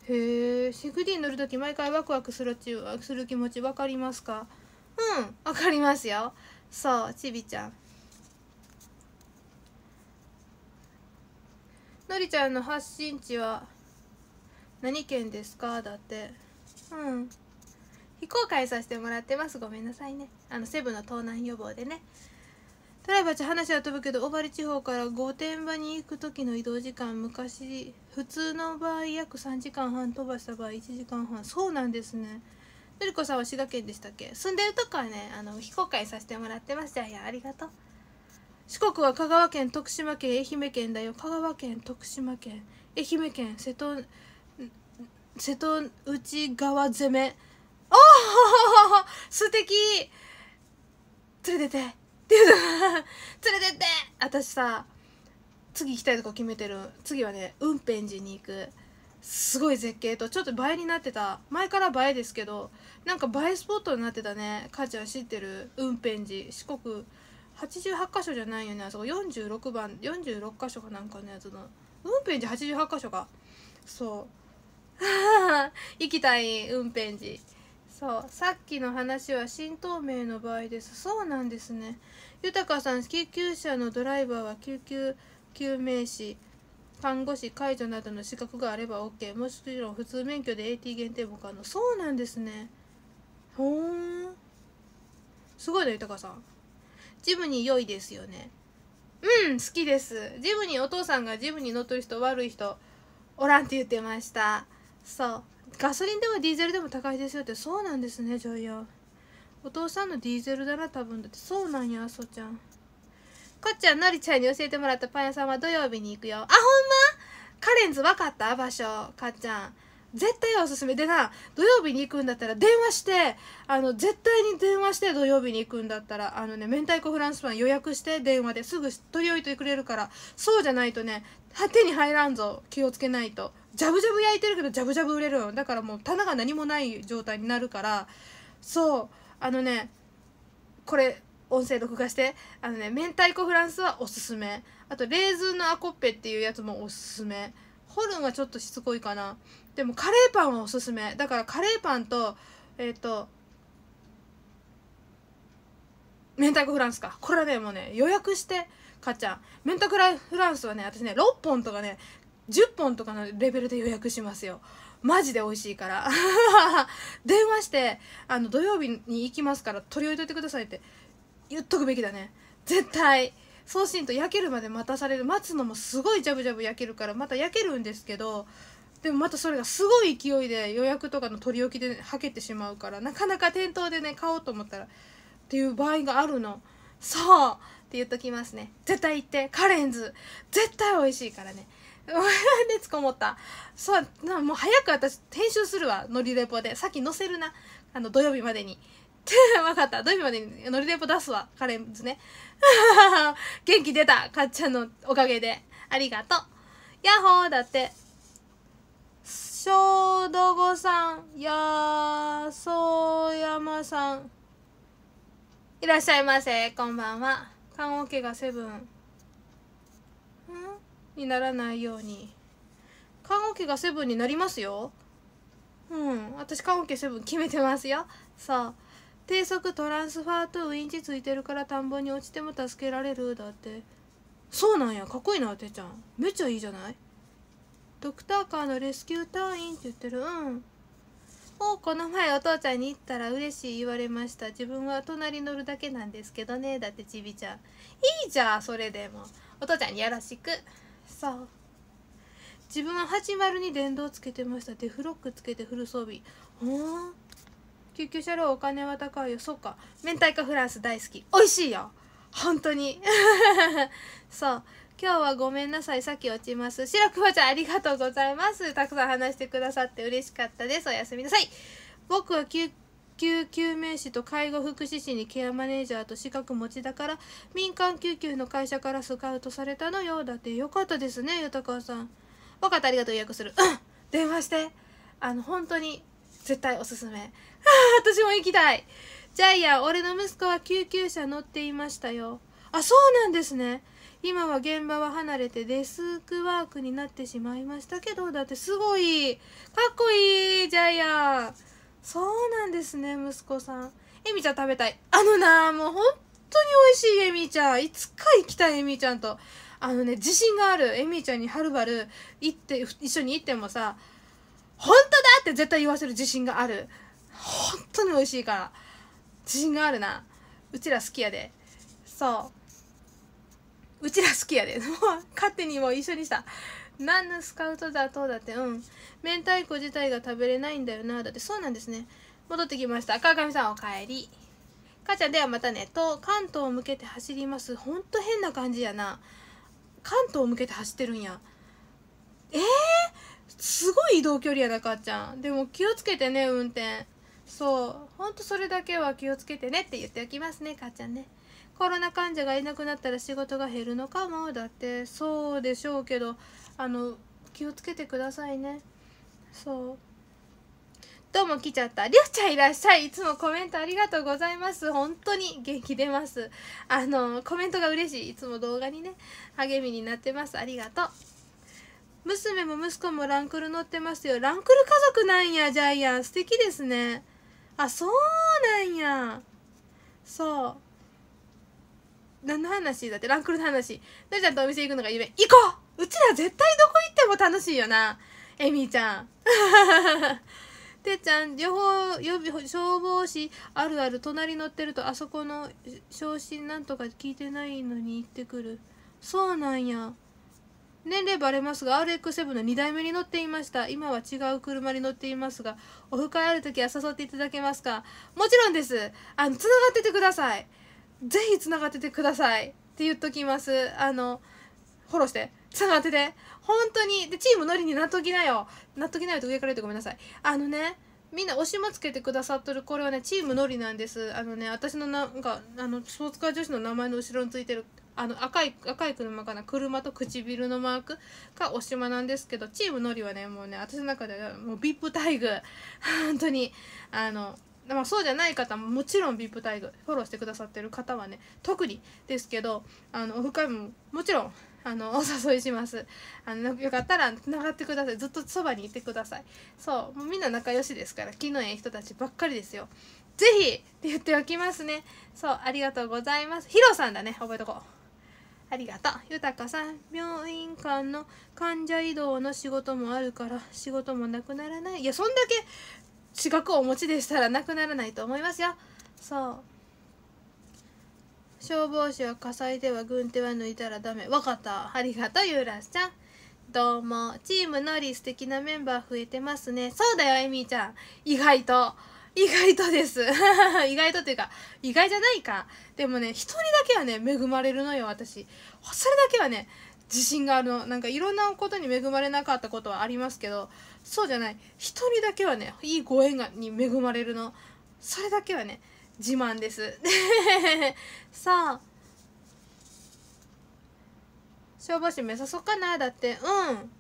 へえシグディ乗る時毎回ワクワクするちする気持ち分かりますかうん分かりますよそうちびちゃんのりちゃんの発信地は何県ですかだってうん非公開させてもらってますごめんなさいねあのセブの盗難予防でねトライバチ話は飛ぶけど小針地方から御殿場に行く時の移動時間昔普通の場合約3時間半飛ばした場合1時間半そうなんですねのりこさんは滋賀県でしたっけ住んでるとこはねあの非公開させてもらってますじゃあいやありがとう四国は香川県徳島県愛媛県だよ香川県徳島県愛媛県瀬戸瀬戸内川攻めおお <laughs> 素敵連れててっていうの連れてって <laughs> 私さ次行きたいとこ決めてる次はね運転寺に行くすごい絶景とちょっと映えになってた前から映えですけどなんか映えスポットになってたね母ちゃん知ってる運転寺四国88箇所じゃないよねあそこ46番46箇所かなんかのやつの運ペンジ88箇所かそう <laughs> 行きたい運ペンそうさっきの話は新東名の場合ですそうなんですね豊さん救急車のドライバーは救急救命士看護師介助などの資格があれば OK もちろん普通免許で AT 限定も可能そうなんですねほーんすごいね豊さんジムに良いですよねうん好きですジムにお父さんがジムに乗ってる人悪い人おらんって言ってましたそうガソリンでもディーゼルでも高いですよってそうなんですね女優お父さんのディーゼルだな多分だってそうなんやあそちゃんこっちゃんのりちゃんに教えてもらったパン屋さんは土曜日に行くよあほんまカレンズ分かった場所かっちゃん絶対おすすめでな土曜日に行くんだったら電話してあの絶対に電話して土曜日に行くんだったらあのね明太子フランスパン予約して電話ですぐ取り置いてくれるからそうじゃないとね手に入らんぞ気をつけないとジャブジャブ焼いてるけどジャブジャブ売れるよだからもう棚が何もない状態になるからそうあのねこれ音声録画してあのね明太子フランスはおすすめあとレーズンのアコッペっていうやつもおすすめホルンはちょっとしつこいかなでもカレーパンはおすすめだからカレーパンとえっ、ー、と明太子フランスかこれはねもうね予約してかっちゃん明太子フランスはね私ね6本とかね10本とかのレベルで予約しますよマジで美味しいから <laughs> 電話してあの土曜日に行きますから取り置いといてくださいって言っとくべきだね絶対送信と焼けるまで待たされる待つのもすごいジャブジャブ焼けるからまた焼けるんですけどでもまたそれがすごい勢いで予約とかの取り置きではけてしまうからなかなか店頭でね買おうと思ったらっていう場合があるのそうって言っときますね絶対行ってカレンズ絶対美味しいからね熱こもったそうもう早く私編集するわのりレポでさっき載せるなあの土曜日までに分かった土曜日までにのりレポ出すわカレンズね <laughs> 元気出たかっちゃんのおかげでありがとうヤッホーだって小どごさん、やそうやまさん。いらっしゃいませ。こんばんは。看護家がセブン。んにならないように。看護家がセブンになりますよ。うん。私、看護家セブン決めてますよ。そう。低速トランスファーとウインチついてるから田んぼに落ちても助けられる。だって。そうなんや。かっこいいな、てちゃん。めっちゃいいじゃないドクターカーのレスキュー隊員って言ってるうんをこの前お父ちゃんに言ったら嬉しい言われました自分は隣乗るだけなんですけどねだってちびちゃんいいじゃんそれでもお父ちゃんによろしくそう自分は80に電動つけてましたデフロックつけてフル装備ほん救急車両お金は高いよそっか明太子フランス大好き美味しいよ本当に <laughs> そう今日はごめんなさい、さっき落ちます。白くまちゃん、ありがとうございます。たくさん話してくださって嬉しかったです。おやすみなさい。僕は救急救命士と介護福祉士にケアマネージャーと資格持ちだから、民間救急の会社からスカウトされたのよ。だってよかったですね、豊川さん。分かった、ありがとう、予約する。うん、電話して。あの、本当に、絶対おすすめ。ああ、私も行きたい。ジャイアン、俺の息子は救急車乗っていましたよ。あ、そうなんですね。今は現場は離れてデスクワークになってしまいましたけどだってすごいかっこいいジャイアンそうなんですね息子さんエミちゃん食べたいあのなもう本当に美味しいエミちゃんいつか行きたいエミちゃんとあのね自信があるエミちゃんにはるばる行って一緒に行ってもさ本当だって絶対言わせる自信がある本当に美味しいから自信があるなうちら好きやでそううちら好きやで。<laughs> もう、勝手にもう一緒にした。何のスカウトだとだって、うん。明太子自体が食べれないんだよな、だって、そうなんですね。戻ってきました。川上さん、お帰り。母ちゃんではまたね。と、関東を向けて走ります。ほんと変な感じやな。関東を向けて走ってるんや。えー、すごい移動距離やな、母ちゃん。でも気をつけてね、運転。そう。ほんとそれだけは気をつけてねって言っておきますね、母ちゃんね。コロナ患者がいなくなったら仕事が減るのかもだってそうでしょうけどあの気をつけてくださいねそうどうも来ちゃった。りょうちゃんいらっしゃい。いつもコメントありがとうございます。本当に元気出ます。あの、コメントが嬉しい。いつも動画にね、励みになってます。ありがとう。娘も息子もランクル乗ってますよ。ランクル家族なんや、ジャイアン。素敵ですね。あ、そうなんや。そう。何の話だってランクルの話のりちゃんとお店行くのが夢行こううちら絶対どこ行っても楽しいよなエミーちゃん <laughs> てっちゃん両方予備消防士あるある隣乗ってるとあそこの昇進なんとか聞いてないのに行ってくるそうなんや年齢バレますが RX7 の2代目に乗っていました今は違う車に乗っていますがオフ会ある時は誘っていただけますかもちろんですあのつながっててくださいぜひつながっててくださいって言っときます。あの、フォローして。つながってて。本当に。で、チームのりになっときなよ。納得きなよと上から言うとごめんなさい。あのね、みんなおしもつけてくださっとるこれはねチームのりなんですあのね私のなんかあのスポーツカー女子の名前の後ろについてるあの赤い赤い車かな車と唇のマークがおしまなんですけどチームのりはねもうね私の中ではもう VIP 待遇本当にあのでもそうじゃない方ももちろん VIP 待遇フォローしてくださってる方はね特にですけどあのオフ会ももちろんあのお誘いします <laughs> あのよかったらつながってくださいずっとそばにいてくださいそうもうみんな仲良しですから気のええ人たちばっかりですよぜひって言っておきますねそうありがとうございますヒロさんだね覚えとこうありがとう。ゆたかさん、病院間の患者移動の仕事もあるから、仕事もなくならない。いや、そんだけ資格をお持ちでしたらなくならないと思いますよそう消防士は火災では軍手は抜いたらダメわかったありがとうゆうらスちゃんどうもチームのり素敵なメンバー増えてますねそうだよえみーちゃん意外と意外とです <laughs> 意外とというか意外じゃないかでもね一人だけはね恵まれるのよ私それだけはね自信があるのなんかいろんなことに恵まれなかったことはありますけどそうじゃない一人だけはねいいご縁がに恵まれるのそれだけはね自慢です <laughs> さあ消防士目指そうかなだってうん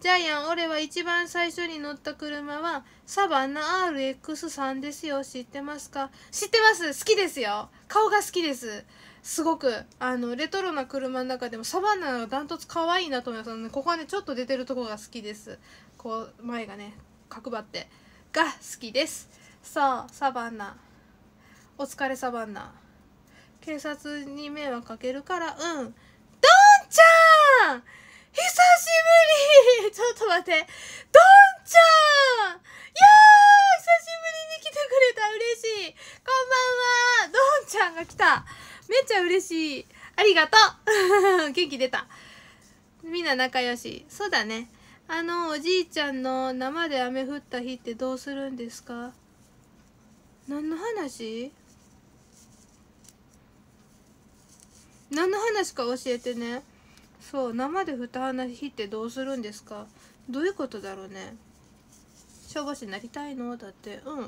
ジャイアン俺は一番最初に乗った車はサバンナ RX3 ですよ知ってますか知ってます好きですよ顔が好きですすごくあのレトロな車の中でもサバンナがダントツ可愛いなと思いますので、ね、ここはねちょっと出てるとこが好きですこう前がね角張ってが好きですさあサバンナお疲れサバンナ警察に迷惑かけるからうんどんちゃん久しぶり <laughs> ちょっと待ってどんちゃんいや久しぶりに来てくれた嬉しいこんばんはどんちゃんが来ためっちゃ嬉しいありがとう <laughs> 元気出たみんな仲良しそうだねあのおじいちゃんの生で雨降った日ってどうするんですか何の話何の話か教えてねそう生でった日ってどうするんですかどういうことだろうね消防士になりたいのだってうん、うん、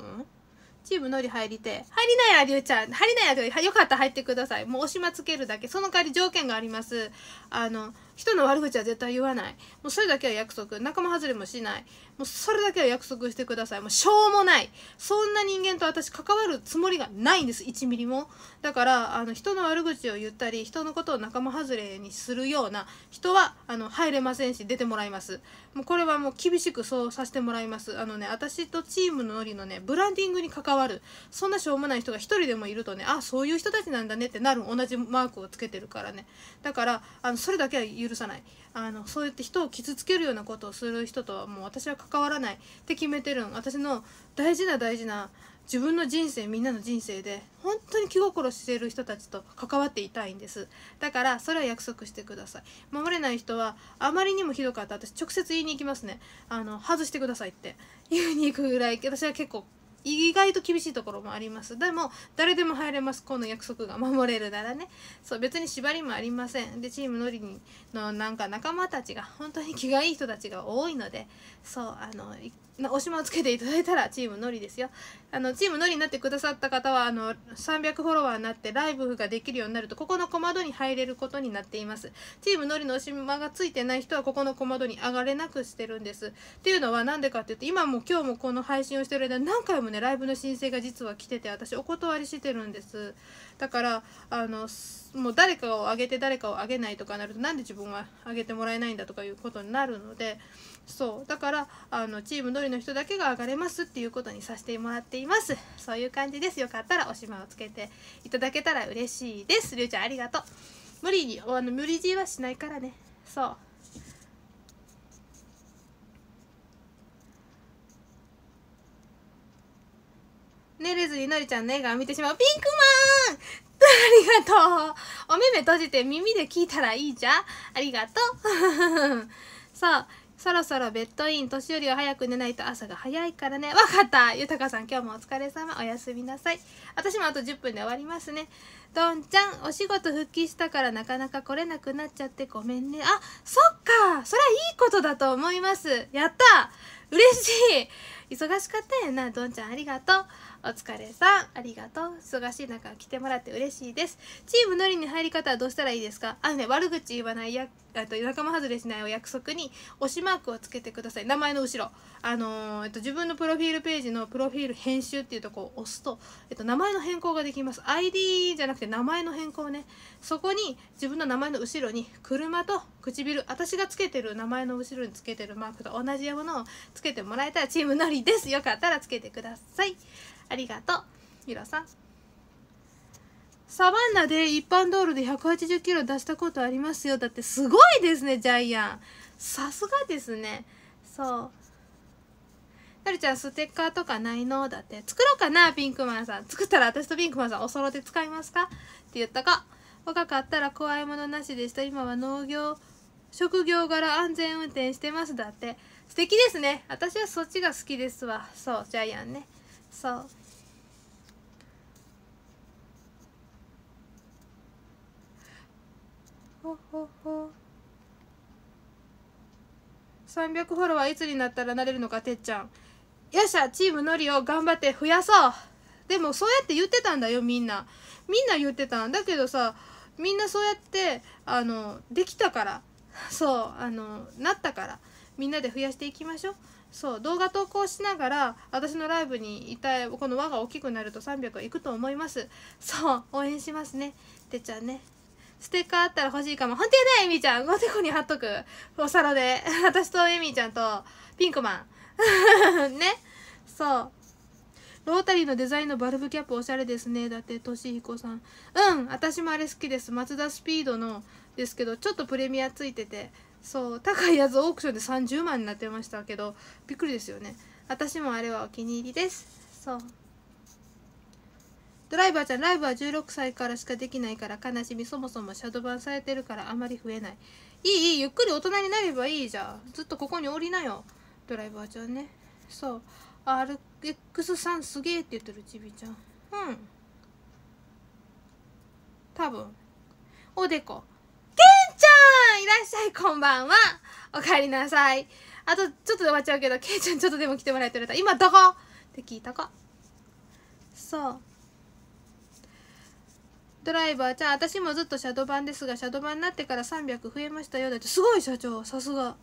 チームのり入りて入りないやりゅうちゃん入りなやよかった入ってくださいもう押しまつけるだけその代わり条件がありますあの人の悪口は絶対言わないもうそれだけは約束仲間外れもしないもうそれだけは約束してくださいもうしょうもないそんな人間と私関わるつもりがないんです1ミリもだからあの人の悪口を言ったり人のことを仲間外れにするような人はあの入れませんし出てもらいますもうこれはもう厳しくそうさせてもらいますあのね私とチームのノリのねブランディングに関わるそんなしょうもない人が1人でもいるとねあそういう人たちなんだねってなる同じマークをつけてるからねだからあのそれだけは言許さないあのそうやって人を傷つけるようなことをする人とはもう私は関わらないって決めてるん私の大事な大事な自分の人生みんなの人生で本当に気心している人たちと関わっていたいんですだからそれは約束してください守れない人はあまりにもひどかった私直接言いに行きますねあの外してくださいって言いに行くぐらい私は結構意外と厳しいところもありますでも誰でも入れますこの約束が守れるならねそう別に縛りもありませんでチームのりにのなんか仲間たちが本当に気がいい人たちが多いのでそうあのおしをつけていただいたらチームのりですよあのチームのりになってくださった方はあの300フォロワーになってライブができるようになるとここの小窓に入れることになっていますチームのりのおしまがついてない人はここの小窓に上がれなくしてるんですっていうのは何でかって言って今も今日もこの配信をしてる間何回もねライブの申請が実は来てて私お断りしてるんですだからあのもう誰かをあげて誰かをあげないとかなるとなんで自分はあげてもらえないんだとかいうことになるのでそうだからあのチームのりの人だけが上がれますっていうことにさせてもらっていますそういう感じですよかったらおしまをつけていただけたら嬉しいですりゅうちゃんありがとう無理にあの無理強いはしないからねそうねれずにのりちゃんの笑顔見てしまうピンクマンありがとうお目目閉じて耳で聞いたらいいじゃんありがとう <laughs> そうそろそろベッドイン年寄りは早く寝ないと朝が早いからねわかった豊かさん今日もお疲れ様おやすみなさい私もあと10分で終わりますねどんちゃんお仕事復帰したからなかなか来れなくなっちゃってごめんねあそっかそれはいいことだと思いますやった嬉しい忙しかったよなどんちゃんありがとうお疲れさんありがとう忙しい中来てもらって嬉しいですチームのりに入り方はどうしたらいいですかあのね悪口言わないやあと仲間外れしないお約束に推しマークをつけてください名前の後ろあのー、えっと、自分のプロフィールページのプロフィール編集っていうとこを押すと、えっと、名前の変更ができます ID じゃなくて名前の変更ねそこに自分の名前の後ろに車と唇私がつけてる名前の後ろにつけてるマークと同じものをつけてもらえたらチームのりですよかったらつけてくださいありがとうゆらさんサバンナで一般道路で180キロ出したことありますよだってすごいですねジャイアンさすがですねそうなるちゃんステッカーとかないのだって作ろうかなピンクマンさん作ったら私とピンクマンさんお揃いで使いますかって言ったか若かったら怖いものなしでした今は農業職業柄安全運転してますだって素敵ですね私はそっちが好きですわそうジャイアンねそうほほほ300フォロワーいつになったらなれるのかてっちゃんよっしゃチームのりを頑張って増やそうでもそうやって言ってたんだよみんなみんな言ってたんだけどさみんなそうやってあのできたからそうあのなったからみんなで増やしていきましょうそう動画投稿しながら私のライブにいたいこの輪が大きくなると300はいくと思いますそう応援しますねてっちゃんねステッカーあったら欲しいかも。本当やね、エミちゃん。ごてこに貼っとく。お皿で。<laughs> 私とエミちゃんと、ピンクマン。<laughs> ね。そう。ロータリーのデザインのバルブキャップおしゃれですね。だって、としひこさん。うん、私もあれ好きです。マツダスピードのですけど、ちょっとプレミアついてて、そう、高いやつオークションで30万になってましたけど、びっくりですよね。私もあれはお気に入りです。そう。ドライバーちゃん、ライブは16歳からしかできないから悲しみ、そもそもシャドバンされてるからあまり増えない。いい、いい、ゆっくり大人になればいいじゃん。ずっとここにおりなよ。ドライバーちゃんね。そう。r x んすげえって言ってるちびちゃん。うん。多分。おでこ。けんちゃんいらっしゃい、こんばんは。おかえりなさい。あと、ちょっとで終わっちゃうけど、けんちゃんちょっとでも来てもらえてると、今どこって聞いたか。そう。ドライバーちゃん私もずっとシャドバンですがシャドバンになってから300増えましたよだってすごい社長さすが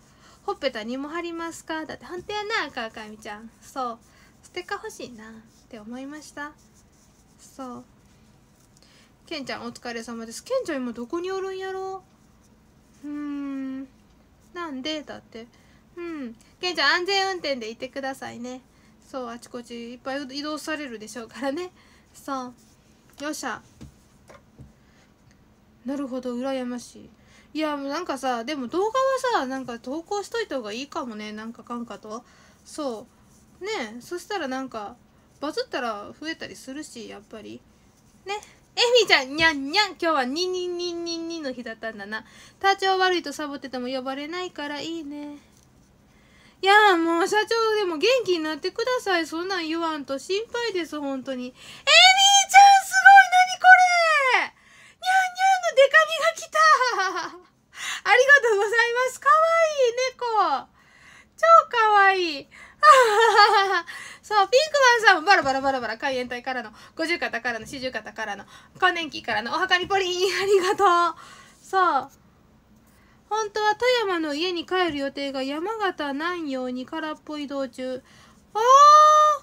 ほっぺたにも貼りますかだって本当やなあかあかみちゃんそうステッカー欲しいなって思いましたそうけんちゃんお疲れ様ですケンちゃん今どこにおるんやろうーんなんでだってうんけんちゃん安全運転でいてくださいねそうあちこちいっぱい移動されるでしょうからねそうよっしゃなるほど羨ましいいやもうなんかさでも動画はさなんか投稿しといた方がいいかもねなんかかんかとそうねそしたらなんかバズったら増えたりするしやっぱりねえみちゃんにゃんにゃん今日はにニにニにの日だったんだな体調悪いとサボってても呼ばれないからいいねいやもう社長でも元気になってくださいそんなん言わんと心配です本当にえみちゃんが来たありがとうございます。かわいい猫。超かわいい。そう、ピンクマンさん、バラバラバラバラ、海援隊からの、五十肩からの、四十肩からの、更年期からの、お墓にポリン、ありがとう。そう。本当は富山の家に帰る予定が山形南陽に空っぽ移動中。ああ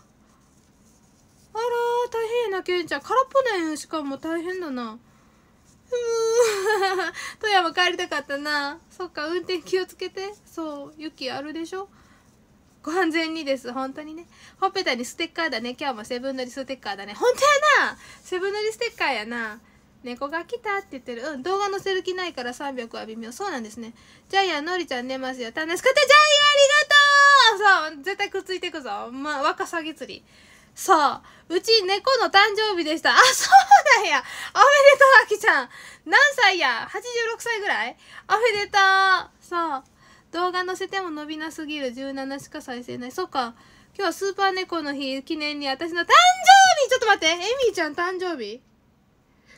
あら大変やな、けんちゃん。空っぽなんや、しかも大変だな。<laughs> 富山帰りたかったなそっか運転気をつけてそう雪あるでしょご安全にです本当にねほっぺたにステッカーだね今日もセブンのりステッカーだね本当やなセブンのりステッカーやな猫が来たって言ってるうん動画載せる気ないから300は微妙そうなんですねジャイアンのりちゃん寝ますよ楽しかったジャイアンありがとうそう絶対くっついてくぞまあ若さぎ釣りそううち猫の誕生日でしたあそう歳やおめでとうあきちゃん何歳や ?86 歳ぐらいおめでとうさあ、動画載せても伸びなすぎる17しか再生ない。そっか。今日はスーパー猫の日記念に私の誕生日ちょっと待ってエミーちゃん誕生日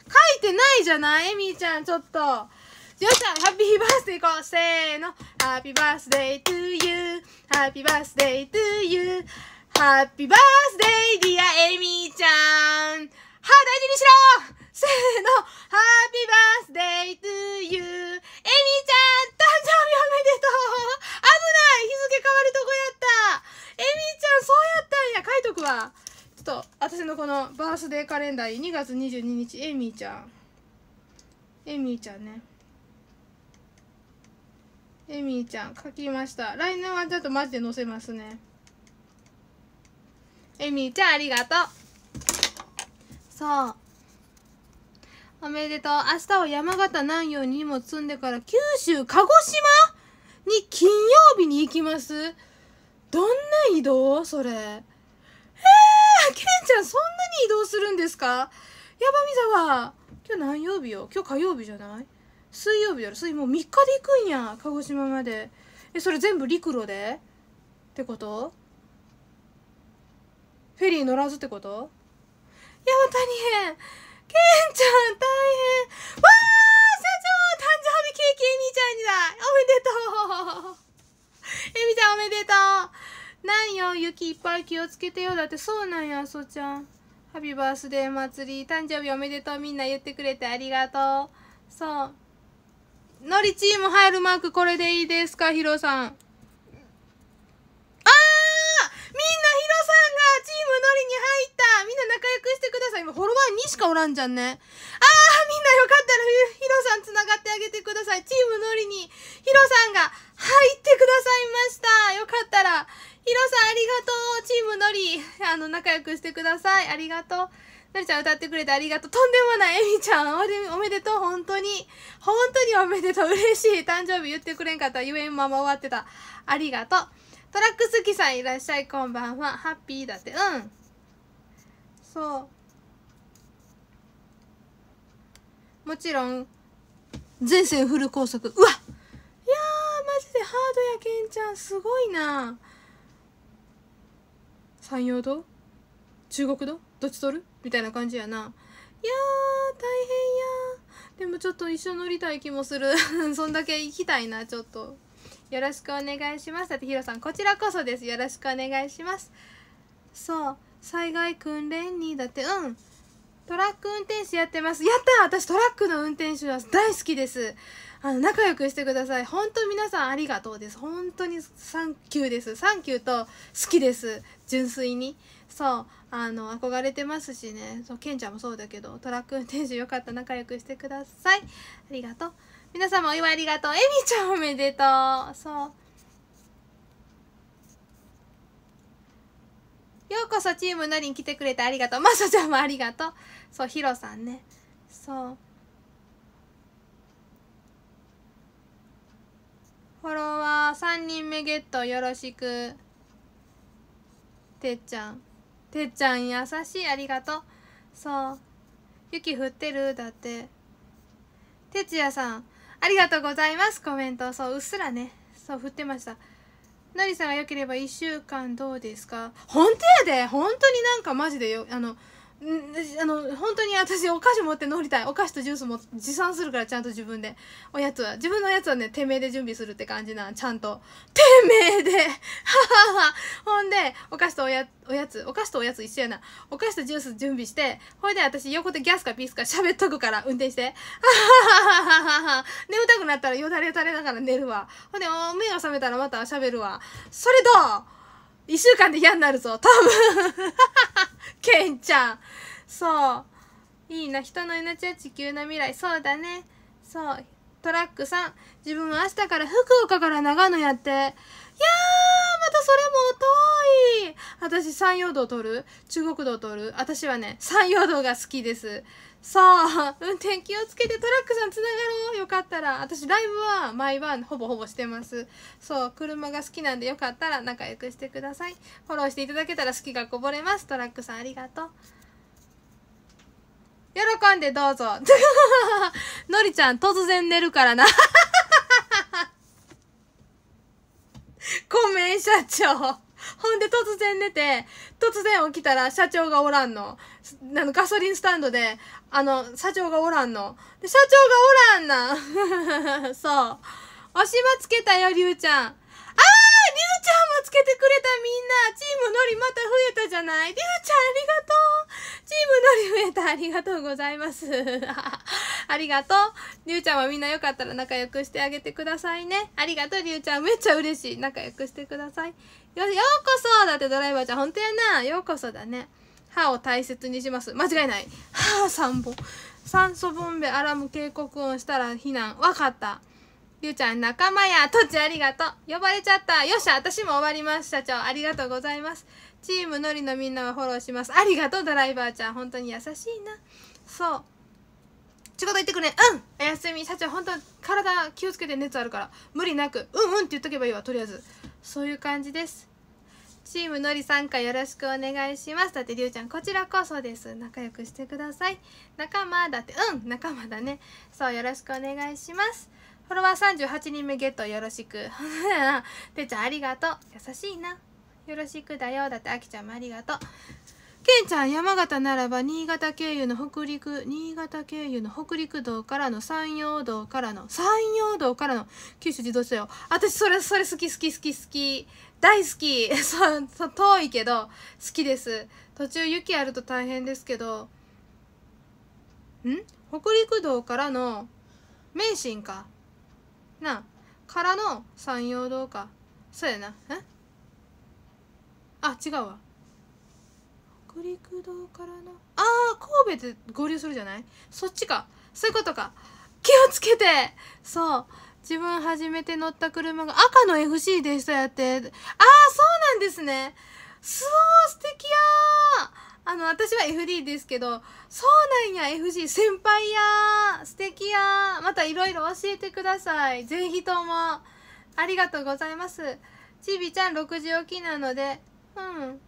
書いてないじゃないエミーちゃんちょっとよっしゃハッピーバースデーいこうせーのハッピーバースデートゥーユーハッピーバースデートゥーユーハッピーバースデーディアエミーちゃん歯大事にしろせーのハッピーバースデイトゥーユーエミちゃん誕生日おめでとう危ない日付変わるとこやったエミちゃんそうやったんや書いとくわちょっと私のこのバースデーカレンダー2月22日エミちゃんエミちゃんねエミちゃん書きました来年はちょっとマジで載せますねエミちゃんありがとうそうおめでとう明日は山形南陽に荷物積んでから九州鹿児島に金曜日に行きますどんな移動それえー、ケンちゃんそんなに移動するんですかやばみざ今日何曜日よ今日火曜日じゃない水曜日だろ水もう3日で行くんや鹿児島までえそれ全部陸路でってことフェリー乗らずってことやば大変ケンちゃん大変わー社長誕生日ケーキエミちゃんにだおめでとうエミちゃんおめでとうなんよ雪いっぱい気をつけてよだってそうなんやそちゃんハビバースデー祭り誕生日おめでとうみんな言ってくれてありがとうそうのりチーム入るマークこれでいいですかヒロさんあーみんなあチームノリに入ったみんな仲良くしてください。今、フォロワー2しかおらんじゃんね。ああみんなよかったら、ヒロさん繋がってあげてください。チームノリに、ヒロさんが入ってくださいました。よかったら、ヒロさんありがとう。チームノリ、あの、仲良くしてください。ありがとう。のりちゃん歌ってくれてありがとう。とんでもない。えみちゃん、おめでとう。本当に。本当におめでとう。嬉しい。誕生日言ってくれんかった言ゆえんまま終わってた。ありがとう。トラック好きさんいらっしゃいこんばんはハッピーだってうんそうもちろん全線フル高速うわいやマジでハードやけんちゃんすごいな山陽道中国道どっち取るみたいな感じやないや大変やでもちょっと一緒乗りたい気もする <laughs> そんだけ行きたいなちょっとよろしくお願いしますだってヒロさんこちらこそですよろしくお願いしますそう災害訓練にだってうんトラック運転手やってますやった私トラックの運転手は大好きですあの仲良くしてください本当皆さんありがとうです本当にサンキューですサンキューと好きです純粋にそうあの憧れてますしねそうケンちゃんもそうだけどトラック運転手よかった仲良くしてくださいありがとう皆様お祝いありがとう。えみちゃんおめでとう。そう。ようこそチームなりに来てくれてありがとう。まさちゃんもありがとう。そう、ヒロさんね。そう。フォロワー3人目ゲットよろしく。てっちゃん。てっちゃん優しい。ありがとう。そう。雪降ってるだって。てつやさん。ありがとうございます。コメント。そう、うっすらね。そう、振ってました。のりさんが良ければ1週間どうですか本当やで本当になんかマジでよ、あの、んあの本当に私お菓子持って乗りたいお菓子とジュースも持参するからちゃんと自分でおやつは自分のやつはねてめえで準備するって感じなちゃんとてめえではははほんでお菓子とおやおやつお菓子とおやつ一緒やなお菓子とジュース準備してほいで私横でギャスかピースか喋っとくから運転してはははは眠たくなったらよだれ垂れながら寝るわほんで目が覚めたらまた喋るわそれどう1週間で嫌になるぞ多分ケンちゃんそういいな人の命は地球の未来そうだねそうトラックさん自分は明日から福岡から長野やっていやーまたそれも遠い私山陽道取る中国道取る私はね山陽道が好きですさあ運転気をつけてトラックさんつながろうよかったら私ライブは毎晩ほぼほぼしてますそう車が好きなんでよかったら仲良くしてくださいフォローしていただけたら好きがこぼれますトラックさんありがとう喜んでどうぞ <laughs> のりちゃん突然寝るからなごめん社長ほんで突然寝て、突然起きたら社長がおらんの。あの、ガソリンスタンドで、あの、社長がおらんの。で、社長がおらんな。<laughs> そう。おしまつけたよ、りゅうちゃん。あーりゅうちゃんもつけてくれたみんなチームのりまた増えたじゃないりゅうちゃんありがとうチームのり増えたありがとうございます。<laughs> ありがとう。りゅうちゃんはみんなよかったら仲良くしてあげてくださいね。ありがとう、りゅうちゃん。めっちゃ嬉しい。仲良くしてください。よ、ようこそだってドライバーちゃん、本当やな。ようこそだね。歯を大切にします。間違いない。歯3本。酸素ボンベアラム警告音したら避難。わかった。ゆうちゃん、仲間や。とっちありがとう。呼ばれちゃった。よっしゃ、私も終わります。社長、ありがとうございます。チームのりのみんなはフォローします。ありがとう、ドライバーちゃん。本当に優しいな。そう。仕事行ってくれ。うんおやすみ。社長、本当体気をつけて熱あるから。無理なく。うんうんって言っとけばいいわ、とりあえず。そういう感じですチームのり参加よろしくお願いしますだってりゅうちゃんこちらこそです仲良くしてください仲間だってうん仲間だねそうよろしくお願いしますフォロワー38人目ゲットよろしく <laughs> てっちゃんありがとう優しいなよろしくだよだってあきちゃんもありがとうけちゃん山形ならば新潟経由の北陸新潟経由の北陸道からの山陽道からの山陽道からの九州自動車よ私それそれ好き好き好き好き大好き <laughs> そう遠いけど好きです途中雪あると大変ですけどん北陸道からの名神かなからの山陽道かそうやなえあ違うわ北陸道からのああ神戸で合流するじゃないそっちかそういうことか気をつけてそう自分初めて乗った車が赤の FC でしたやってああそうなんですねすご素敵やあの私は FD ですけどそうなんや FG 先輩や素敵やまたいろいろ教えてくださいぜひともありがとうございますちびちゃん6時起きなのでうん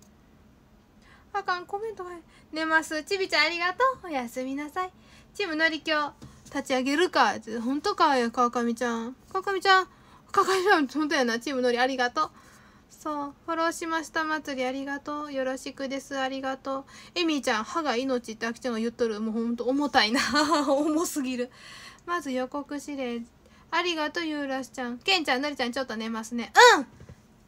あかん、コメントが寝ます。ちびちゃんありがとう。おやすみなさい。チームのりきょう、立ち上げるか。ほんとかよ、川上ちゃん。川上ちゃん、川上ちゃん、ほんとやな。チームのりありがとう。そう、フォローしました祭りありがとう。よろしくです。ありがとう。エミーちゃん、歯が命ってあきちゃんが言っとる。もうほんと重たいな。<laughs> 重すぎる。まず予告指令。ありがとう、ユーラスちゃん。けんちゃん、のりちゃん、ちょっと寝ますね。うん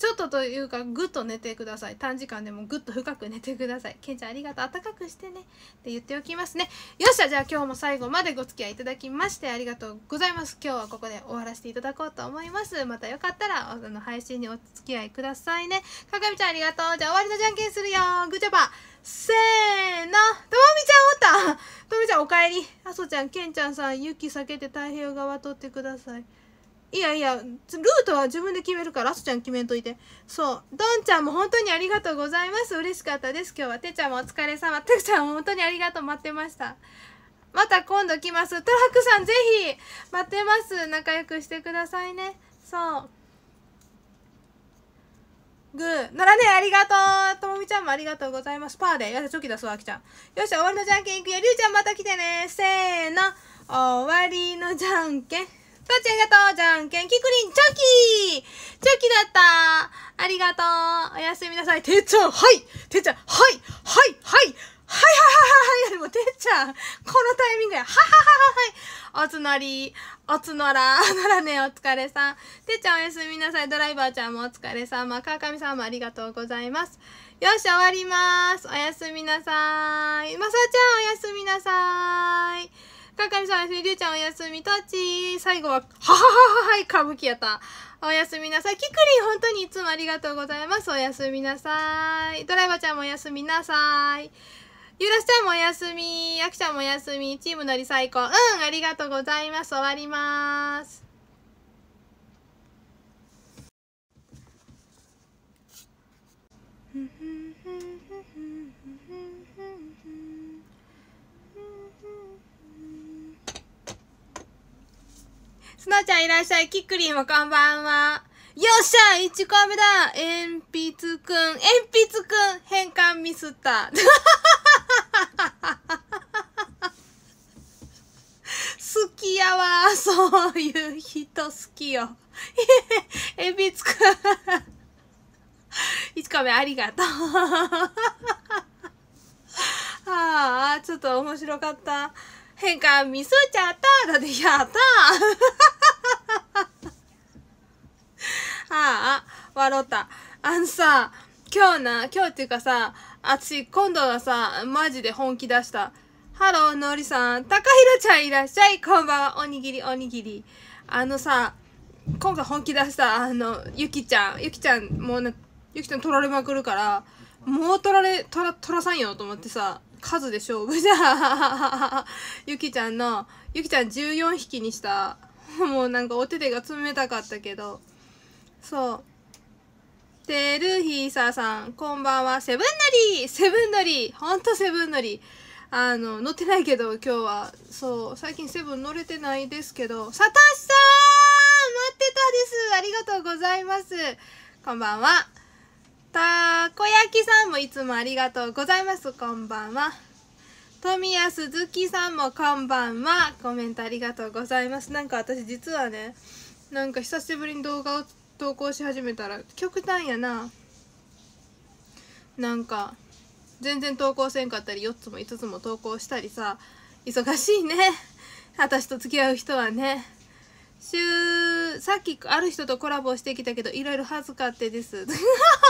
ちょっとというかぐっと寝てください短時間でもぐっと深く寝てくださいけんちゃんありがとう暖かくしてねって言っておきますねよっしゃじゃあ今日も最後までご付き合いいただきましてありがとうございます今日はここで終わらせていただこうと思いますまたよかったらあの配信にお付き合いくださいねかかみちゃんありがとうじゃあ終わりのじゃんけんするよグジョバせーのともみちゃんおったともみちゃんおかえりあそちゃんけんちゃんさん雪避けて太平洋側取ってくださいいやいや、ルートは自分で決めるから、あすちゃん決めんといて。そう。どんちゃんも本当にありがとうございます。嬉しかったです。今日は。てちゃんもお疲れ様。てちゃんも本当にありがとう。待ってました。また今度来ます。トラックさん、ぜひ待ってます。仲良くしてくださいね。そう。グー。ならね、ありがとう。ともみちゃんもありがとうございます。パーで。よし、チョキ出そう、あきちゃん。よし、終わりのじゃんけんいくよ。りゅうちゃんまた来てね。せーの。終わりのじゃんけん。とちありがとうじゃんけんきくりン、チョキチョキだったありがとうおやすみなさいてっちゃんはいてっちゃんはいはいはいはいはいはいはいはいもうてっちゃんこのタイミングやははははいおつなりおつのらならねお疲れさんてっちゃんおやすみなさいドライバーちゃんもお疲れさま川上さんもありがとうございますよし終わりますおやすみなさいまさちゃんおやすみなさいかかみさんゆりゅうちゃんおやすみ、とち最後は、はははははい、歌舞伎やった。おやすみなさい。きくりん、本当にいつもありがとうございます。おやすみなさい。ドライバーちゃんもおやすみなさい。ゆらしちゃんもおやすみ。あきちゃんもおやすみ。チームのり最高。うん、ありがとうございます。終わります。ちゃんいらっしゃい。きくりんもこんばんは。よっしゃ !1 個目だ鉛筆くん、鉛筆くん変換ミスった。<laughs> 好きやわ。そういう人好きよ。鉛 <laughs> 筆くん。1 <laughs> 個目ありがとう。ああ、ちょっと面白かった。変換ミスっちゃっただってやったロッた。あのさ、今日な、今日っていうかさ、私、今度はさ、マジで本気出した。ハロー、のりさん。たかひろちゃんいらっしゃい。こんばんは。おにぎり、おにぎり。あのさ、今回本気出した、あの、ゆきちゃん。ゆきちゃん、もうな、ゆきちゃん取られまくるから、もう取られ、取ら、取らさんよと思ってさ、数で勝負じゃゆき <laughs> ちゃんの、ゆきちゃん14匹にした。もうなんかお手手が冷たかったけど、そう。てるひーさーさん、こんばんは。セブンなりセブンなりほんとセブンなりあの、乗ってないけど、今日は。そう、最近セブン乗れてないですけど、サとシさん待ってたですありがとうございます。こんばんは。たこ焼きさんもいつもありがとうございます。こんばんは。富谷鈴木さんもこんばんは。コメントありがとうございます。なんか私実はね、なんか久しぶりに動画を投稿し始めたら極端やななんか全然投稿せんかったり4つも5つも投稿したりさ忙しいね私と付き合う人はね週さっきある人とコラボしてきたけどいろいろ恥ずかってです <laughs>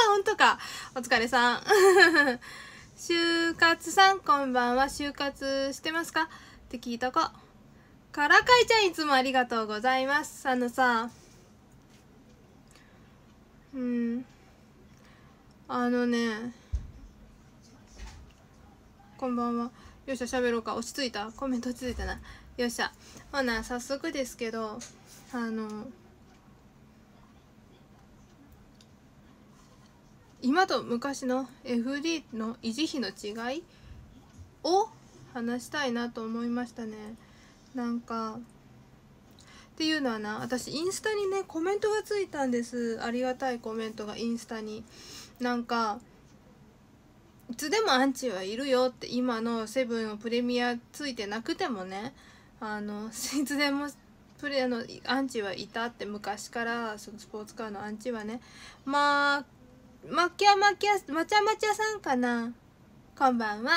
本当かお疲れさん <laughs> 就活さんこんばんは就活してますかって聞いたかからかいちゃんいつもありがとうございますあのさうんあのねこんばんはよっしゃ喋ろうか落ち着いたコメント落ち着いたなよっしゃほな早速ですけどあの今と昔の FD の維持費の違いを話したいなと思いましたねなんかっていうのはな私インスタにねコメントがついたんですありがたいコメントがインスタになんかいつでもアンチはいるよって今のセブンのプレミアついてなくてもねあのいつでもプレあのアンチはいたって昔からそのスポーツカーのアンチはねまあまきゃまきゃまちゃまちゃさんかなこんばんは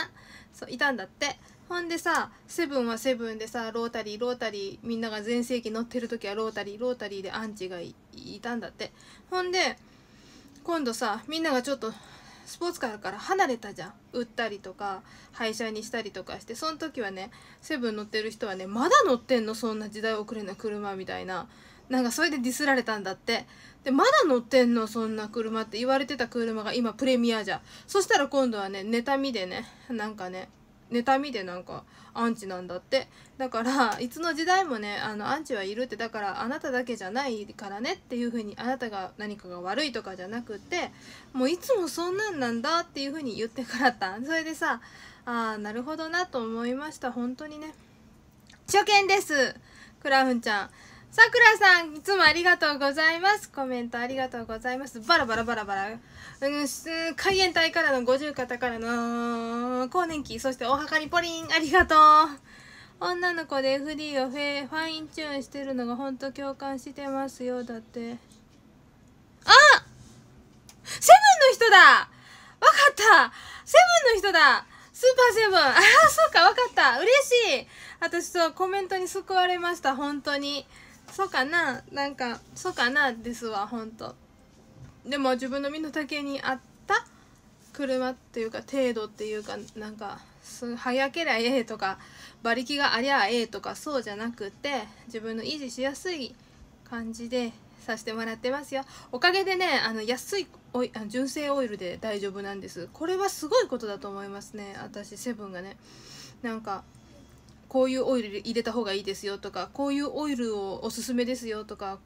そういたんだってほんでさセブンはセブンでさロータリーロータリーみんなが全盛期乗ってる時はロータリーロータリーでアンチがいたんだってほんで今度さみんながちょっとスポーツカーから離れたじゃん売ったりとか廃車にしたりとかしてその時はねセブン乗ってる人はねまだ乗ってんのそんな時代遅れの車みたいななんかそれでディスられたんだってでまだ乗ってんのそんな車って言われてた車が今プレミアじゃんそしたら今度はね妬みでねなんかね妬みでなんかアンチなんだってだからいつの時代もねあのアンチはいるってだからあなただけじゃないからねっていう風にあなたが何かが悪いとかじゃなくってもういつもそんなんなんだっていう風に言ってからったそれでさああなるほどなと思いました本当にね初見ですクラウンちゃんさくらさん、いつもありがとうございます。コメントありがとうございます。バラバラバラバラ。うん、海援隊からの五十肩からの更年期、そしてお墓にポリン、ありがとう。女の子で FD をフェファインチューンしてるのが本当共感してますよ。だって。あセブンの人だわかったセブンの人だスーパーセブンああ、そうか、わかった嬉しい私そう、コメントに救われました、本当に。そうかななんかそうかなですわほんとでも自分の身の丈に合った車っていうか程度っていうかなんか早けりゃええとか馬力がありゃええとかそうじゃなくて自分の維持しやすい感じでさせてもらってますよおかげでねあの安いおいあ純正オイルで大丈夫なんですこれはすごいことだと思いますね私セブンがねなんかこういうオイル入れた方がいいですよとかこういうオイルをおすすめですよとか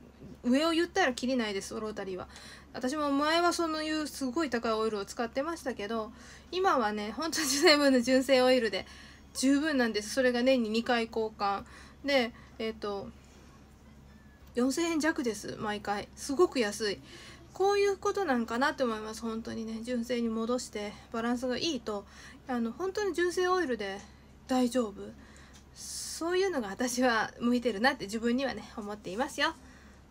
上を言ったらきりないですロータリーは私も前はそのいうすごい高いオイルを使ってましたけど今はね本当に全部の純正オイルで十分なんですそれが年に2回交換でえっ、ー、と4000円弱です毎回すごく安いこういうことなんかなって思います本当にね純正に戻してバランスがいいとあの本当に純正オイルで大丈夫そういうのが私は向いてるなって自分にはね思っていますよ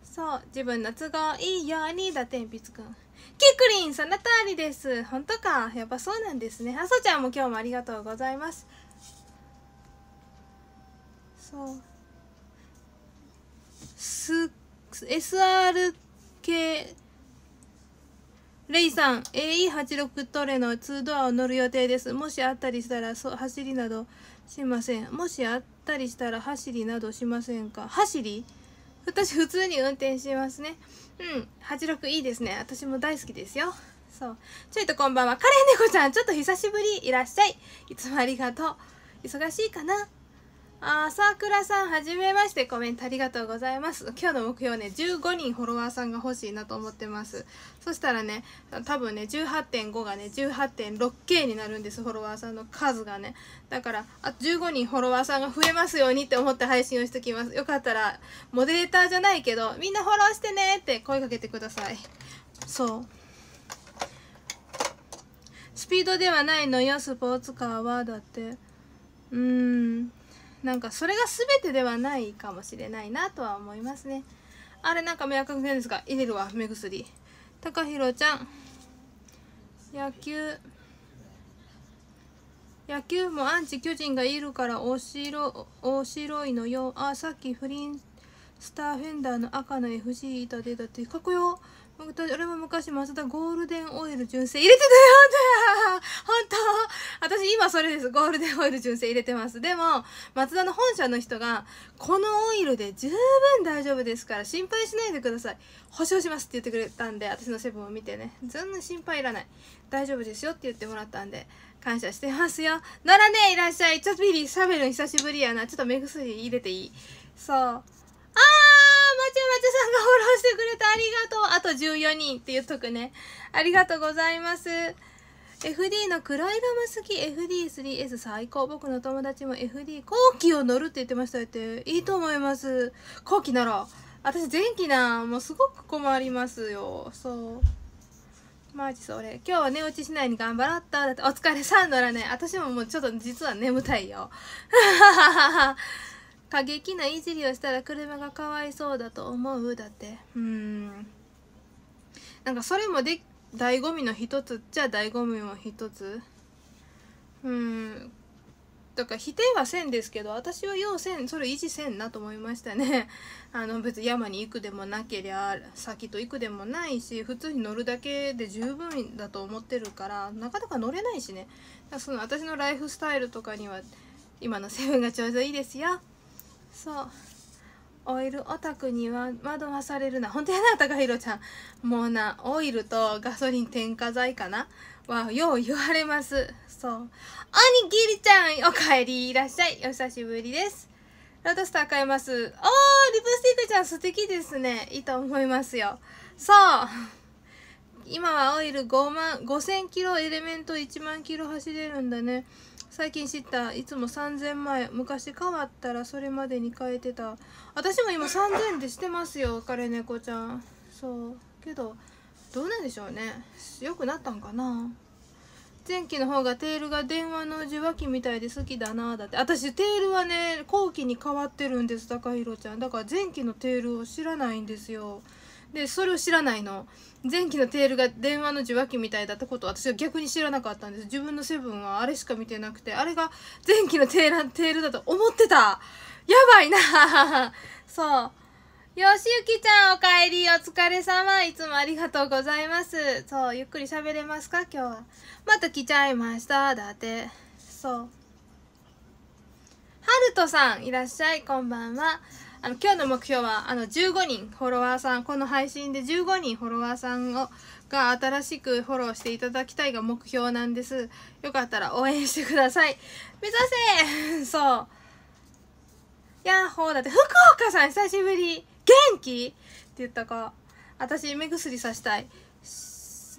そう自分の都合いいようにだ天筆くんキクリンその通りです本当かやっぱそうなんですねあそちゃんも今日もありがとうございますそうす SR 系レイさん AE86 トレの2ドアを乗る予定ですもしあったりしたらそ走りなどしませんもしあったりしたら走りなどしませんか走り私普通に運転しますねうん86いいですね私も大好きですよそうちょいとこんばんはカレン猫ちゃんちょっと久しぶりいらっしゃいいつもありがとう忙しいかなあさくらさん、はじめまして。コメントありがとうございます。今日の目標ね、15人フォロワーさんが欲しいなと思ってます。そしたらね、多分ね、18.5がね、18.6K になるんです、フォロワーさんの数がね。だから、あと15人フォロワーさんが増えますようにって思って配信をしときます。よかったら、モデレーターじゃないけど、みんなフォローしてねって声かけてください。そう。スピードではないのよ、スポーツカーは。だって。うーん。なんかそれが全てではないかもしれないなとは思いますねあれなんか目赤くんですか入れるわ目薬たかひろちゃん野球野球もアンチ巨人がいるからおしろおしろいのよあさっき不倫スターフェンダーの赤の FG 板出たってかっこよ私俺も昔マツダゴールデンオイル純正入れてたよ本当私今それですゴールデンオイル純正入れてますでもマツダの本社の人がこのオイルで十分大丈夫ですから心配しないでください保証しますって言ってくれたんで私のセブンを見てね全然心配いらない大丈夫ですよって言ってもらったんで感謝してますよならねいらっしゃいちょっとビリーるの久しぶりやなちょっと目薬入れていいそうああまちまちさんがフォローしてくれてありがとう。あと14人って言っとくね。ありがとうございます。FD の黒色も好き。FD3S 最高。僕の友達も FD 後期を乗るって言ってましたよって。いいと思います。後期なう。私前期なもうすごく困りますよ。そう。マジそれ。今日は寝落ちしないに頑張ろった。だってお疲れさん乗らね、私ももうちょっと実は眠たいよ。はははは。過激ないじりをしたら車がかわいそうだと思うだってうんなんかそれもで醍醐味の一つじゃ醍醐味も一つうんだから否定はせんですけど私は要せんそれ維持せんなと思いましたね <laughs> あの別に山に行くでもなけりゃ先と行くでもないし普通に乗るだけで十分だと思ってるからなかなか乗れないしねその私のライフスタイルとかには今のセブンがちょうどいいですよそうオイルオタクには惑わされるな本当やなヒロちゃんもうなオイルとガソリン添加剤かなはよう言われますそうおにぎりちゃんおかえりいらっしゃいお久しぶりですロードスター買いますおーリプスティックちゃん素敵ですねいいと思いますよそう今はオイル5万5000キロエレメント1万キロ走れるんだね最近知ったいつも3000前昔変わったらそれまでに変えてた私も今3000でしてますよ彼猫ちゃんそうけどどうなんでしょうね良くなったんかな前期の方がテールが電話の受話器みたいで好きだなだって私テールはね後期に変わってるんです高弘ちゃんだから前期のテールを知らないんですよでそれを知らないの前期のテールが電話の受話器みたいだったこと私は逆に知らなかったんです自分のセブンはあれしか見てなくてあれが前期のテールテールだと思ってたやばいな <laughs> そうよしゆきちゃんおかえりお疲れ様いつもありがとうございますそうゆっくり喋れますか今日はまた来ちゃいましただってそうはるとさんいらっしゃいこんばんはあの今日の目標はあの15人フォロワーさんこの配信で15人フォロワーさんをが新しくフォローしていただきたいが目標なんですよかったら応援してください目指せそうヤッホーだって福岡さん久しぶり元気って言ったか私目薬さしたい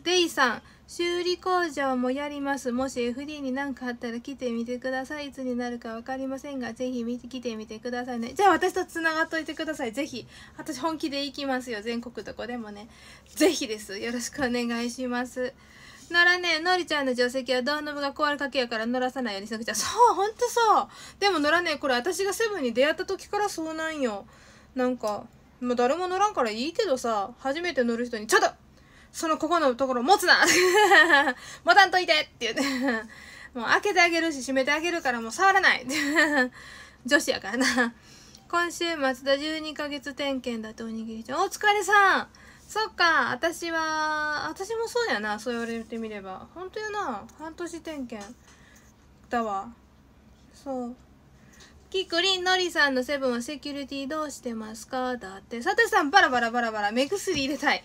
デイさん修理工場もやります。もし FD に何かあったら来てみてください。いつになるか分かりませんが、ぜひ見て来てみてくださいね。じゃあ私とつながっといてください。ぜひ。私本気で行きますよ。全国どこでもね。ぜひです。よろしくお願いします。ならね、のりちゃんの定石はドアノブが壊れかけやから乗らさないようにしなくちゃ。そう、ほんとそう。でも乗らね、え。これ私がセブンに出会った時からそうなんよ。なんか、もう誰も乗らんからいいけどさ、初めて乗る人に、ちょっとそのここのところ持つな <laughs> 持たんといてって言って。<laughs> もう開けてあげるし、閉めてあげるからもう触らない <laughs> 女子やからな。今週末だ12ヶ月点検だとおにぎりちゃん。お疲れさんそっか、私は、私もそうやな、そう言われてみれば。本当やな、半年点検だわ。そう。キクリンのりさんのセブンはセキュリティどうしてますかだって。サトシさん、バラバラバラバラ、目薬入れたい。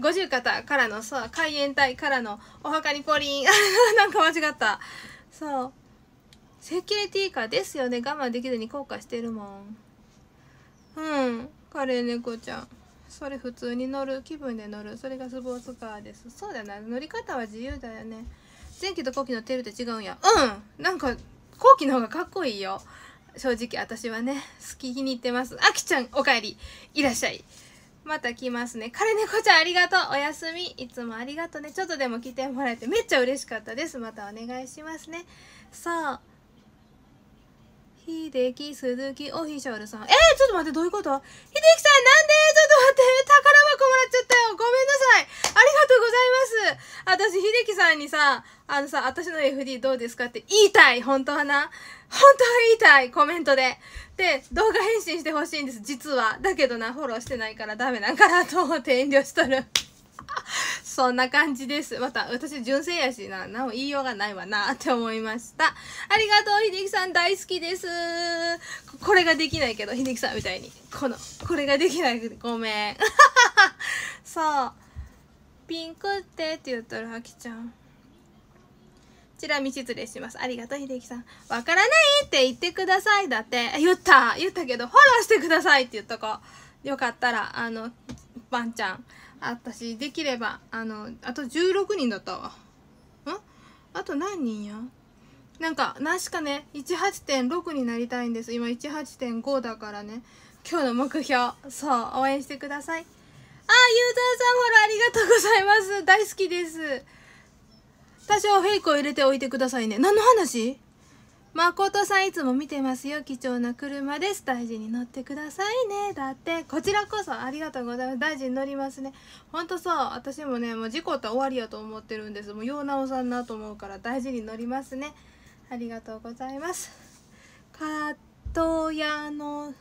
五十肩からのさ、海援隊からのお墓にポリン。<laughs> なんか間違った。そう。セキュリティかですよね。我慢できずに後悔してるもん。うん。カレー猫ちゃん。それ普通に乗る。気分で乗る。それがスポーツカーです。そうだな。乗り方は自由だよね。前期と後期のテールって違うんや。うんなんか、後期の方がかっこいいよ。正直私はね、好き気に入ってます。あきちゃん、おかえり。いらっしゃい。また来ますね。カレネコちゃん、ありがとう。おやすみ。いつもありがとうね。ちょっとでも来てもらえて、めっちゃ嬉しかったです。またお願いしますね。さあ。ひでき、鈴木、オフィシャルさん。えー、ちょっと待って、どういうことひできさん、なんでちょっと待って、宝箱もらっちゃったよ。ごめんなさい。ありがとうございます。私、ひできさんにさ、あのさ、私の FD どうですかって言いたい。本当はな。本当は言いたいコメントで。で、動画返信してほしいんです、実は。だけどな、フォローしてないからダメなんかなと思って遠慮しとる。<laughs> そんな感じです。また、私純正やしな、なお言いようがないわな、って思いました。ありがとう、ひできさん大好きです。これができないけど、ひできさんみたいに。この、これができない。ごめん。<laughs> そう。ピンクってって言ったら、あきちゃん。チラ見失礼します。ありがとう、秀樹さん。わからないって言ってください。だって、言った言ったけど、フォローしてくださいって言っとこう。よかったら、あの、ワンちゃん。私、できれば、あの、あと16人だったわ。んあと何人やなんか、なしかね、18.6になりたいんです。今18.5だからね。今日の目標。そう、応援してください。あ、ユーザーさんフォローありがとうございます。大好きです。多少フェイクを入れておいてくださいね何の話誠さんいつも見てますよ貴重な車です大事に乗ってくださいねだってこちらこそありがとうございます大事に乗りますねほんとさ私もねもう事故った終わりやと思ってるんですもうよう直さんなと思うから大事に乗りますねありがとうございますカット屋の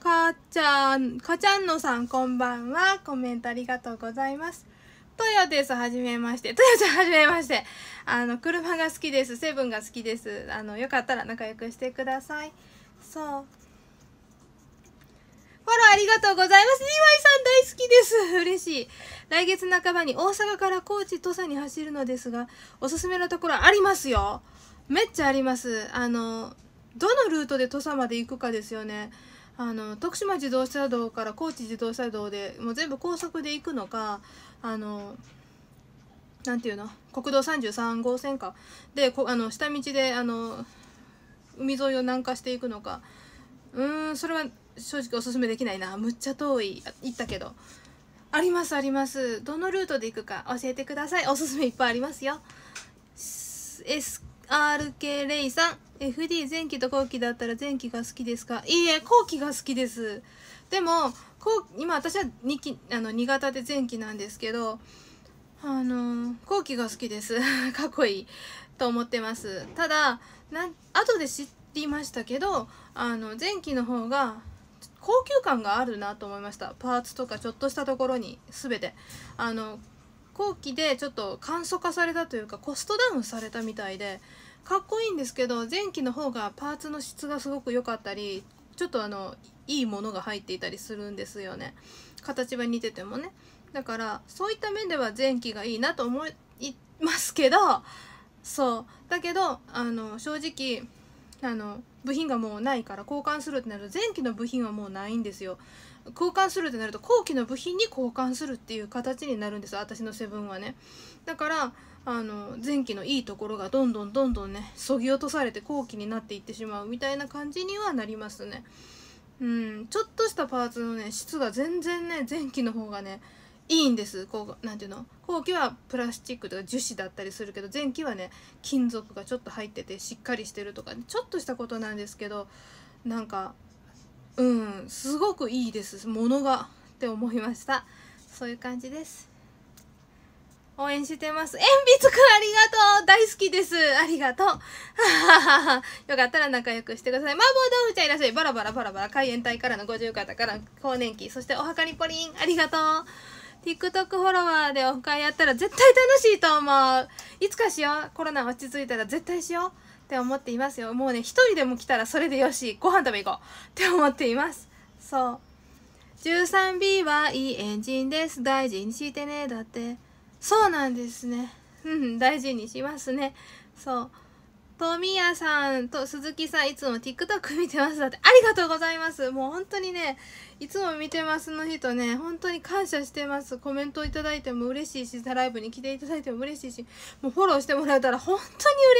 かちゃんかちゃんのさんこんばんはコメントありがとうございますとです。はじめまして。とよちゃん、はじめまして。あの、車が好きです。セブンが好きです。あの、よかったら仲良くしてください。そう。フォローありがとうございます。岩井さん大好きです。嬉しい。来月半ばに大阪から高知、土佐に走るのですが、おすすめのところありますよ。めっちゃあります。あの、どのルートで土佐まで行くかですよね。あの徳島自動車道から高知自動車道でもう全部高速で行くのかあのなんていうの国道33号線かであの下道であの海沿いを南下していくのかうんそれは正直おすすめできないなむっちゃ遠い行ったけどありますありますどのルートで行くか教えてくださいおすすめいっぱいありますよ SRK レイさん FD 前期と後期だったら前期が好きですかいいえ後期が好きですでも後今私は 2, 期あの2型で前期なんですけどあの後期が好きです <laughs> かっこいいと思ってますただな後で知りましたけどあの前期の方が高級感があるなと思いましたパーツとかちょっとしたところに全てあの後期でちょっと簡素化されたというかコストダウンされたみたいでかっこいいんですけど前期の方がパーツの質がすごく良かったりちょっとあのいいものが入っていたりするんですよね形は似ててもねだからそういった面では前期がいいなと思いますけどそうだけどあの正直あの部品がもうないから交換するってなると前期の部品はもうないんですよ交換するってなると後期の部品に交換するっていう形になるんです私のセブンはねだからあの前期のいいところがどんどんどんどんねそぎ落とされて後期になっていってしまうみたいな感じにはなりますね。うんちょっとしたパーツのね質が全然ね前期の方がねいいんですこうなんていうの後期はプラスチックとか樹脂だったりするけど前期はね金属がちょっと入っててしっかりしてるとか、ね、ちょっとしたことなんですけどなんかうんすごくいいですものがって思いましたそういう感じです応援してます。鉛筆くんありがとう大好きですありがとう <laughs> よかったら仲良くしてください。麻婆豆腐ちゃんいらっしゃいバラバラバラバラ海援隊からの50方からの更年期、そしておはかりポりんありがとう TikTok フォロワーでオフ会やったら絶対楽しいと思ういつかしようコロナ落ち着いたら絶対しようって思っていますよ。もうね、一人でも来たらそれでよし、ご飯食べ行こうって思っています。そう。13B はいいエンジンです。大事にしてね。だって。そうなんですねうん大事にしますねそう富谷さんと鈴木さんいつも TikTok 見てますだってありがとうございますもう本当にねいつも見てますの人ね本当に感謝してますコメントを頂いても嬉しいしライブに来ていただいても嬉しいしもうフォローしてもらえたら本当に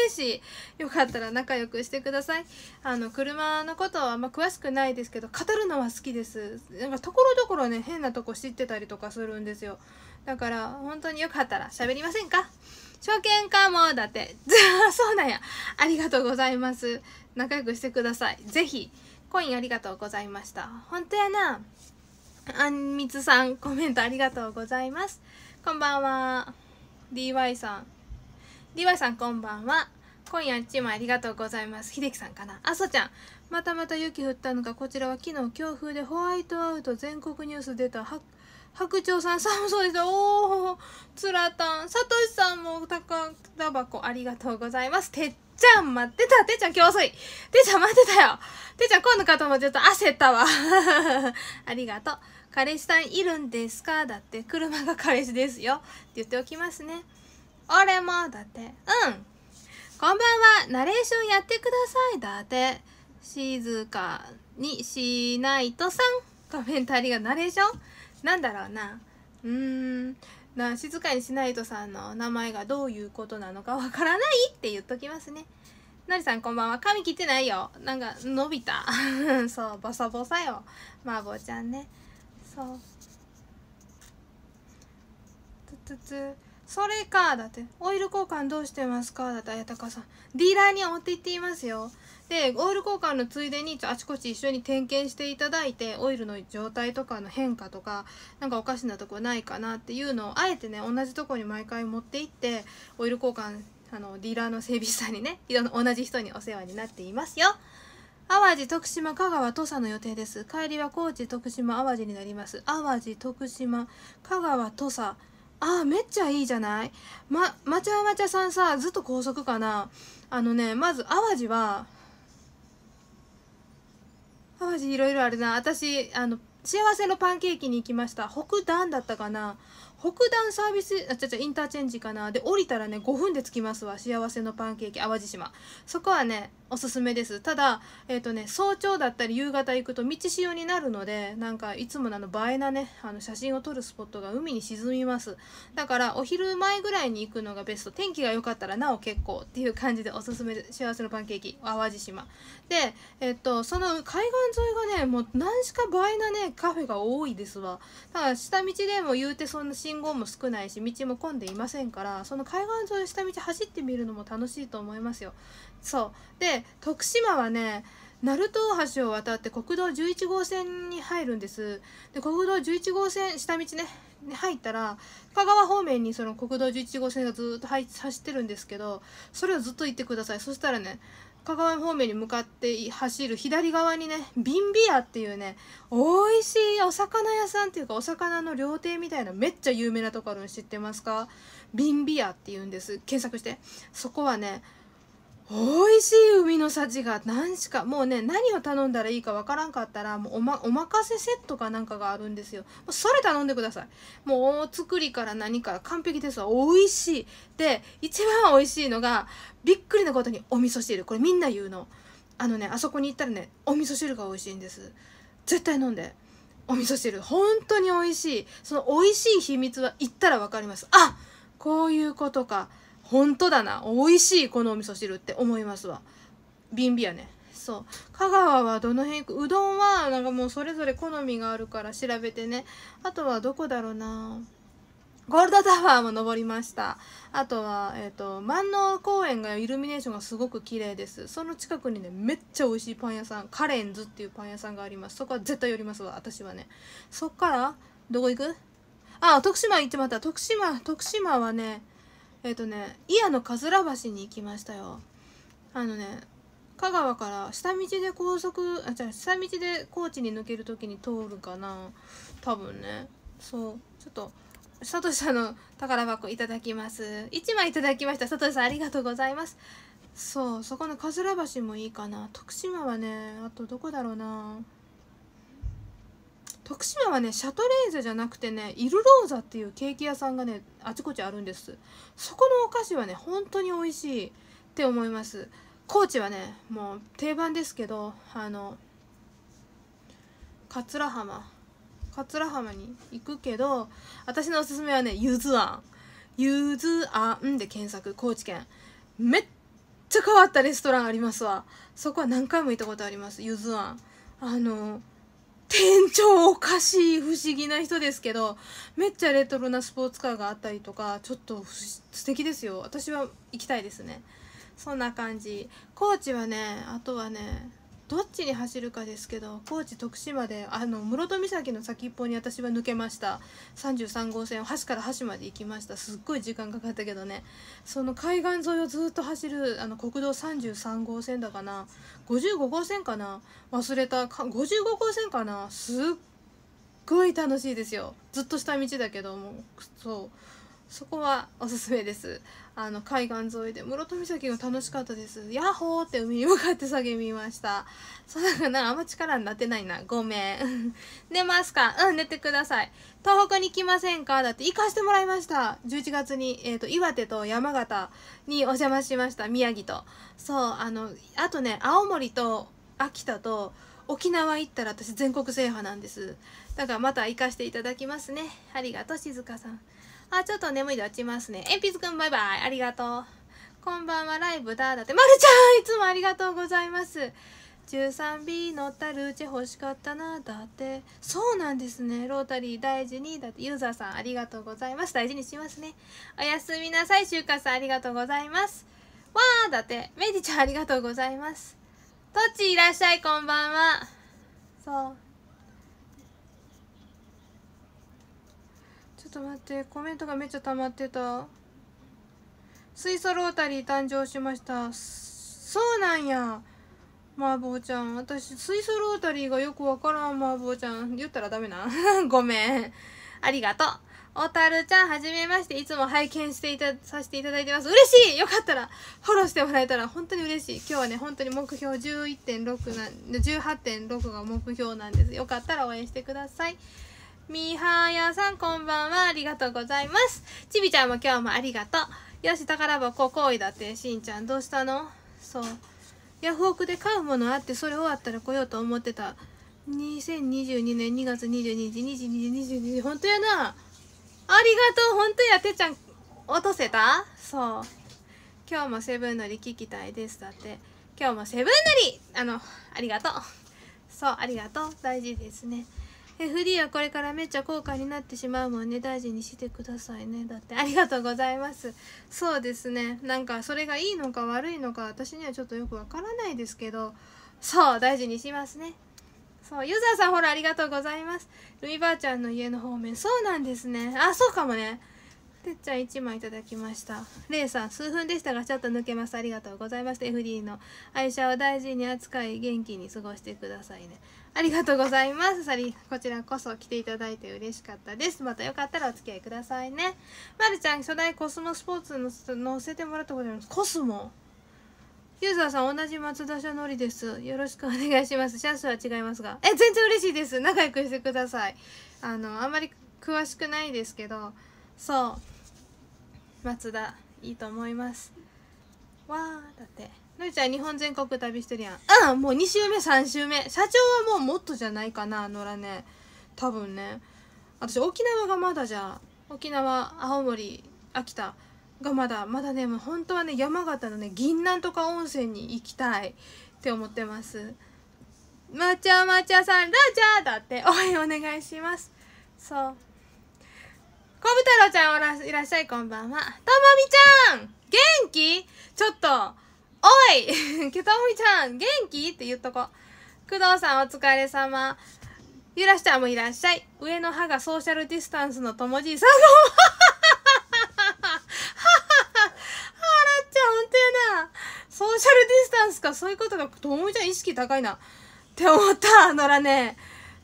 嬉しいよかったら仲良くしてくださいあの車のことはあんま詳しくないですけど語るのは好きですなんかところどころね変なとこ知ってたりとかするんですよだから本当によかったら喋りませんか証券かもだって。<laughs> そうなんや。ありがとうございます。仲良くしてください。ぜひ。コインありがとうございました。本当やな。あんみつさん、コメントありがとうございます。こんばんは。DY さん。DY さん、こんばんは。今夜ちもありがとうございます。秀樹さんかな。あそちゃん。またまた雪降ったのか、こちらは昨日強風でホワイトアウト全国ニュース出た。白鳥さん寒そうでしたおおつらたんさとしさんもたか、たばこ、ありがとうございますてっちゃん待ってたてっちゃん今日遅いてっちゃん待ってたよてっちゃん今度かと思っちょっと焦ったわ <laughs> ありがとう彼氏さんいるんですかだって車が彼氏ですよって言っておきますね俺もだってうんこんばんはナレーションやってくださいだって静かにしないとさんコメントありがとうナレーションなんだろうなうーんな静かにしないとさんの名前がどういうことなのかわからないって言っときますねのりさんこんばんは髪切ってないよなんか伸びた <laughs> そうボサボサよマーボーちゃんねそうつつつそれかだってオイル交換どうしてますかだって綾かさんディーラーに持って行っていますよでオイル交換のついでにあちこち一緒に点検していただいてオイルの状態とかの変化とかなんかおかしなとこないかなっていうのをあえてね同じとこに毎回持って行ってオイル交換あのディーラーの整備士さんにね <laughs> 同じ人にお世話になっていますよ。淡路徳島香川土佐の予定です帰りは高知徳島淡路になります淡路徳島香川土佐あーめっちゃいいじゃないままちゃまちゃさんさずっと高速かなあのねまず淡路は淡路いろいろあるな私あの幸せのパンケーキに行きました北段だったかな北段サービスあちゃちゃインターチェンジかなで降りたらね5分で着きますわ幸せのパンケーキ淡路島そこはねおすすめですただえっ、ー、とね早朝だったり夕方行くと道潮になるのでなんかいつものあの映えなねあの写真を撮るスポットが海に沈みますだからお昼前ぐらいに行くのがベスト天気が良かったらなお結構っていう感じでおすすめで幸せのパンケーキ淡路島でえっ、ー、とその海岸沿いがねもう何しか映えなねカフェが多いですわだから下道でも言うてそんな信号も少ないし道も混んでいませんからその海岸沿い下道走ってみるのも楽しいと思いますよそうで徳島はね鳴門大橋を渡って国道11号線に入るんですで国道11号線下道ね入ったら香川方面にその国道11号線がずっと走ってるんですけどそれをずっと行ってくださいそしたらね香川方面に向かって走る左側にねビンビアっていうね美味しいお魚屋さんっていうかお魚の料亭みたいなめっちゃ有名なところ知ってますかビンビアっていうんです検索してそこはね美味しい海の幸が何しかもうね何を頼んだらいいかわからんかったらもうおまおかせセットかなんかがあるんですよもうそれ頼んでくださいもうお作りから何から完璧ですわ美味しいで一番美味しいのがびっくりなことにお味噌汁これみんな言うのあのねあそこに行ったらねお味噌汁が美味しいんです絶対飲んでお味噌汁本当に美味しいその美味しい秘密は行ったら分かりますあこういうことか本当だな美味しいこのお味噌汁って思いますわンビやねそう香川はどの辺行くうどんはなんかもうそれぞれ好みがあるから調べてねあとはどこだろうなゴールドタワーも登りました。あとは、えっ、ー、と、万能公園がイルミネーションがすごく綺麗です。その近くにね、めっちゃ美味しいパン屋さん、カレンズっていうパン屋さんがあります。そこは絶対寄りますわ、私はね。そっから、どこ行くあ、徳島行ってまた。徳島、徳島はね、えっ、ー、とね祖谷のかずら橋に行きましたよあのね香川から下道で高速あじゃ下道で高知に抜ける時に通るかな多分ねそうちょっとさとしさんの <laughs> 宝箱いただきます1枚いただきました佐藤さんありがとうございますそうそこのかずら橋もいいかな徳島はねあとどこだろうな徳島はねシャトレーゼじゃなくてねイルローザっていうケーキ屋さんがねあちこちあるんですそこのお菓子はね本当に美味しいって思います高知はねもう定番ですけどあの桂浜桂浜に行くけど私のおすすめはねゆずあんゆずあんで検索高知県めっちゃ変わったレストランありますわそこは何回も行ったことありますゆずあんあの店長おかしい不思議な人ですけどめっちゃレトロなスポーツカーがあったりとかちょっと素敵ですよ私は行きたいですねそんな感じ高知はねあとはねどっちに走るかですけど高知徳島であの室戸岬の先っぽに私は抜けました33号線を橋から橋まで行きましたすっごい時間かかったけどねその海岸沿いをずっと走るあの国道33号線だかな55号線かな忘れた55号線かなすっごい楽しいですよずっと下道だけどもそうそこはおすすめですあの海岸沿いで室戸岬が楽しかったですヤッホーって海に向かって叫びましたそうだからあんま力になってないなごめん <laughs> 寝ますかうん寝てください東北に来ませんかだって行かしてもらいました11月に、えーと、岩手と山形にお邪魔しました宮城とそうあのあとね青森と秋田と沖縄行ったら私全国制覇なんですだからまた行かしていただきますねありがとう静香さんあ、ちょっと眠いで落ちますね。鉛筆くんバイバイ。ありがとう。こんばんは、ライブだ。だって、まるちゃんいつもありがとうございます。13B 乗ったルーチェ欲しかったな。だって、そうなんですね。ロータリー大事に。だって、ユーザーさんありがとうございます。大事にしますね。おやすみなさい、ューカーさんありがとうございます。わーだって、メディちゃんありがとうございます。とっちいらっしゃい、こんばんは。そう。と待ってコメントがめっちゃ溜まってた水素ロータリー誕生しましたそうなんや麻婆ちゃん私水素ロータリーがよくわからん麻婆ちゃん言ったらダメな <laughs> ごめんありがとうおたるちゃん、はじめまして。いつも拝見していた、させていただいてます。嬉しいよかったら、フォローしてもらえたら本当に嬉しい。今日はね、本当に目標11.6な、18.6が目標なんです。よかったら応援してください。みはやさんこんばんはありがとうございますちびちゃんも今日もありがとうよし宝箱行為だってしんちゃんどうしたのそうヤフオクで買うものあってそれ終わったら来ようと思ってた2022年2月22日22時22時本当やなありがとう本当やてちゃん落とせたそう今日もセブンのり聞きたいですだって今日もセブンのりあのありがとうそうありがとう大事ですね FD はこれからめっちゃ高価になってしまうもんね大事にしてくださいねだってありがとうございますそうですねなんかそれがいいのか悪いのか私にはちょっとよくわからないですけどそう大事にしますねそうユーザーさんほらありがとうございますルばあちゃんの家の方面そうなんですねあそうかもねてっちゃん1枚いただきましたレイさん数分でしたがちょっと抜けますありがとうございます FD の愛車を大事に扱い元気に過ごしてくださいねありがとうございます。サリ、こちらこそ来ていただいて嬉しかったです。またよかったらお付き合いくださいね。まるちゃん、初代コスモスポーツのせてもらったことあります。コスモユーザーさん、同じ松田社のりです。よろしくお願いします。シャスは違いますが。え、全然嬉しいです。仲良くしてください。あの、あんまり詳しくないですけど、そう。松田、いいと思います。わー、だって。ちゃん日本全国旅してるやんうんもう2週目3週目社長はもうもっとじゃないかな野良ね多分ね私沖縄がまだじゃ沖縄青森秋田がまだまだねもう本当はね山形のね銀南とか温泉に行きたいって思ってますま茶ちゃまちゃさんどーちゃんだって応援お願いしますそうコブ太郎ちゃんおらいらっしゃいこんばんはともみちゃん元気ちょっとおいけたおみちゃん、元気って言っとこ。工藤さんお疲れ様。ゆらしちゃんもいらっしゃい。上の歯がソーシャルディスタンスのともじいさん。ソーシャルディスタンスか、そういうことが、ともみちゃん意識高いな。って思った、あらね。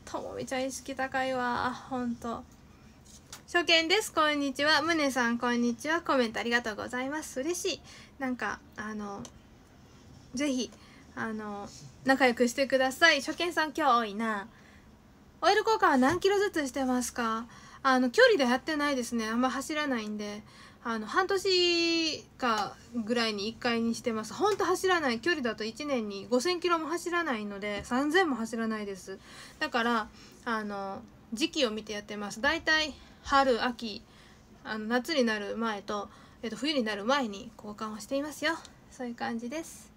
ともみちゃん意識高いわ。ほんと。初見です。こんにちは。むねさん、こんにちは。コメントありがとうございます。嬉しい。なんか、あの、ぜひあの仲良くしてください初見さん今日多いなオイル交換は何キロずつしてますかあの距離でやってないですねあんま走らないんであの半年かぐらいに1回にしてますほんと走らない距離だと1年に5000キロも走らないので3000も走らないですだからあの時期を見てやってますだいたい春秋あの夏になる前と、えっと、冬になる前に交換をしていますよそういう感じです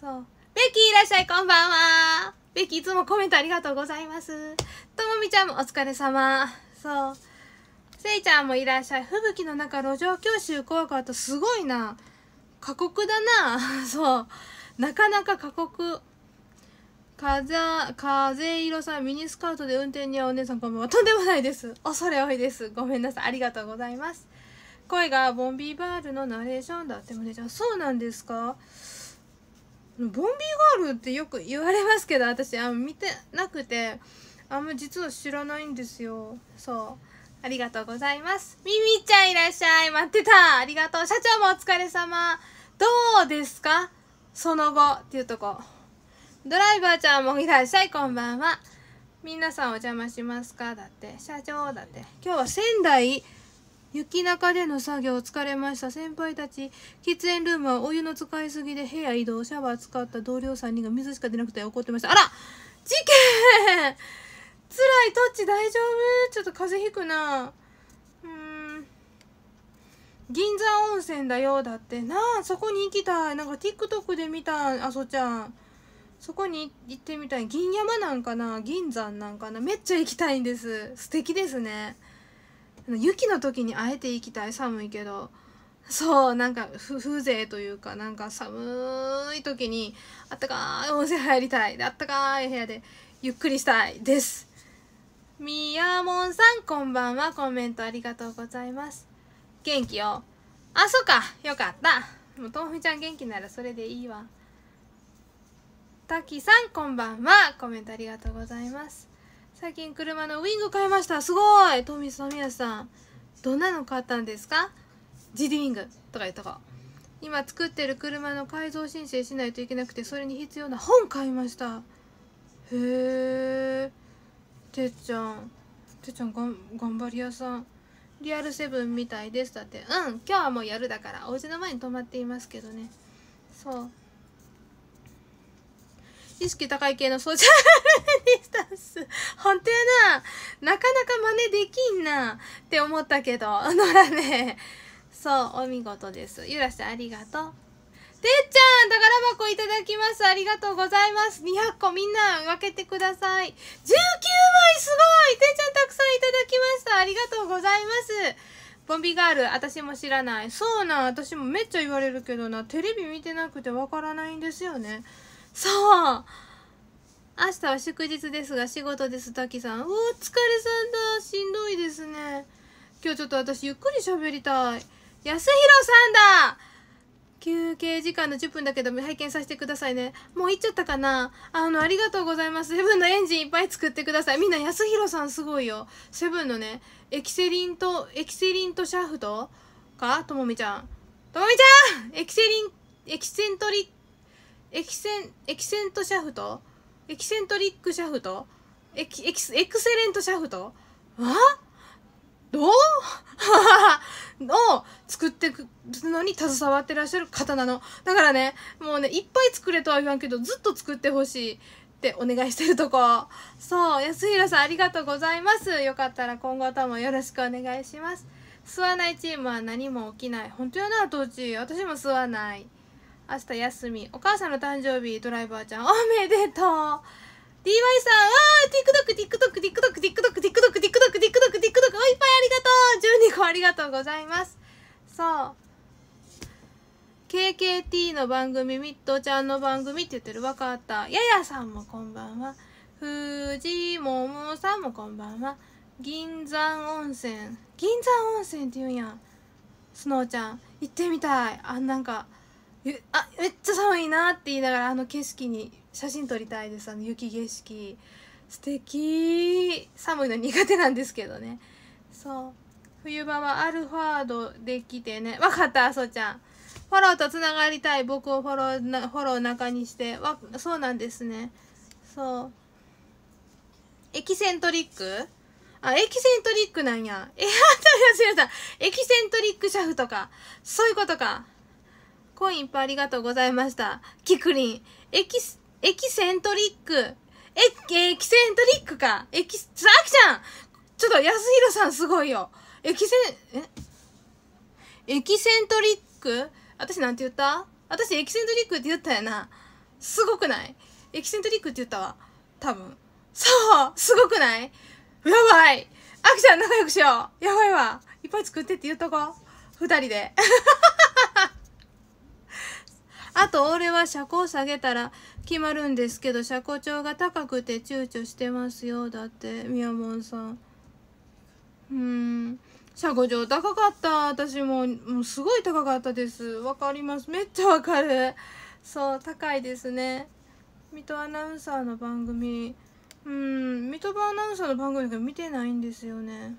そうベッキーいらっしゃいこんばんはベッキーいつもコメントありがとうございますともみちゃんもお疲れ様そうせいちゃんもいらっしゃい吹雪の中路上教習怖かったすごいな過酷だな <laughs> そうなかなか過酷風、風色さん、ミニスカートで運転にはお姉さんごめんは。とんでもないです。恐れ多いです。ごめんなさい。ありがとうございます。声がボンビーバールのナレーションだってもね、じゃあそうなんですかボンビーガールってよく言われますけど私あ見てなくてあんま実は知らないんですよそうありがとうございますみみちゃんいらっしゃい待ってたありがとう社長もお疲れ様どうですかその後っていうとこドライバーちゃんもいらっしゃいこんばんは皆さんお邪魔しますかだって社長だって今日は仙台雪中での作業疲れました先輩たち喫煙ルームはお湯の使いすぎで部屋移動シャワー使った同僚3人が水しか出なくて怒ってましたあら事件辛いトッチ大丈夫ちょっと風邪ひくなうん銀座温泉だよだってなあそこに行きたいなんか TikTok で見たあそちゃんそこに行ってみたい銀山なんかな銀山なんかなめっちゃ行きたいんです素敵ですね雪の時にあえて行きたい寒いけどそうなんか風情というかなんか寒い時にあったかい温泉入りたいであったかい部屋でゆっくりしたいですみやもんさんこんばんはコメントありがとうございます元気よあそっかよかったもうともみちゃん元気ならそれでいいわたきさんこんばんはコメントありがとうございます最近車のウィング買いましたすごいトミス富安さんどんなの買ったんですか ?GD ウィングとか言ったか今作ってる車の改造申請しないといけなくてそれに必要な本買いましたへえてっちゃんてっちゃんがん頑張り屋さんリアルセブンみたいですだってうん今日はもうやるだからお家の前に泊まっていますけどねそう意識高い系のソーシャルディスタンス。本当やな。なかなか真似できんな。って思ったけど、の <laughs> らね。そう、お見事です。ゆらしありがとう。てっちゃん、宝箱いただきます。ありがとうございます。200個みんな分けてください。19枚すごいてっちゃんたくさんいただきました。ありがとうございます。ボンビガール、私も知らない。そうな私もめっちゃ言われるけどな、テレビ見てなくてわからないんですよね。そう明日は祝日ですが仕事です、滝さん。お疲れさんだ。しんどいですね。今日ちょっと私ゆっくり喋りたい。安弘さんだ休憩時間の10分だけども拝見させてくださいね。もう行っちゃったかなあの、ありがとうございます。セブンのエンジンいっぱい作ってください。みんな安弘さんすごいよ。セブンのね、エキセリンと、エキセリンとシャフトかともみちゃん。ともみちゃんエキセリン、エキセントリッエキセンエキセントシャフトエキセントリックシャフトエキエキエクセレントシャフトはどう <laughs> を作ってくのに携わってらっしゃる方なの。だからね、もうね、いっぱい作れとは言わんけど、ずっと作ってほしいってお願いしてるとこ。そう、安弘さんありがとうございます。よかったら今後ともよろしくお願いします。吸わないチームは何も起きない。本当やな、当時。私も吸わない。明日休みお母さんの誕生日ドライバーちゃんおめでとう DY さんあー TikTokTikTokTikTokTikTokTikTokTikTokTikTok おいっぱいありがとう12個ありがとうございますそう KKT の番組ミッドちゃんの番組って言ってるわかったややさんもこんばんは藤じももさんもこんばんは銀山温泉銀山温泉って言うんやんスノーちゃん行ってみたいあなんかあめっちゃ寒いなって言いながらあの景色に写真撮りたいですあの雪景色素敵寒いの苦手なんですけどねそう冬場はアルファードできてね分かったあそちゃんフォローとつながりたい僕をフォローなフォロー中にしてわそうなんですねそうエキセントリックあ、エキセントリックなんや。え、あ、違う違う違う。エキセントリックシャフとか。そういうことか。コインいっぱいありがとうございました。キクリン、エキス、エキセントリック、え、エキセントリックか。エキス、あきちゃんちょっと、安弘さんすごいよ。エキセン、えエキセントリック私なんて言った私エキセントリックって言ったよな。すごくないエキセントリックって言ったわ。多分。そうすごくないやばいあきちゃん仲良くしようやばいわいっぱい作ってって言っとこう。二人で。あと俺は車高下げたら決まるんですけど車高調が高くて躊躇してますよだってみやもんさんうん車高調高かった私ももうすごい高かったですわかりますめっちゃわかるそう高いですね水戸アナウンサーの番組うん水戸アナウンサーの番組が見てないんですよね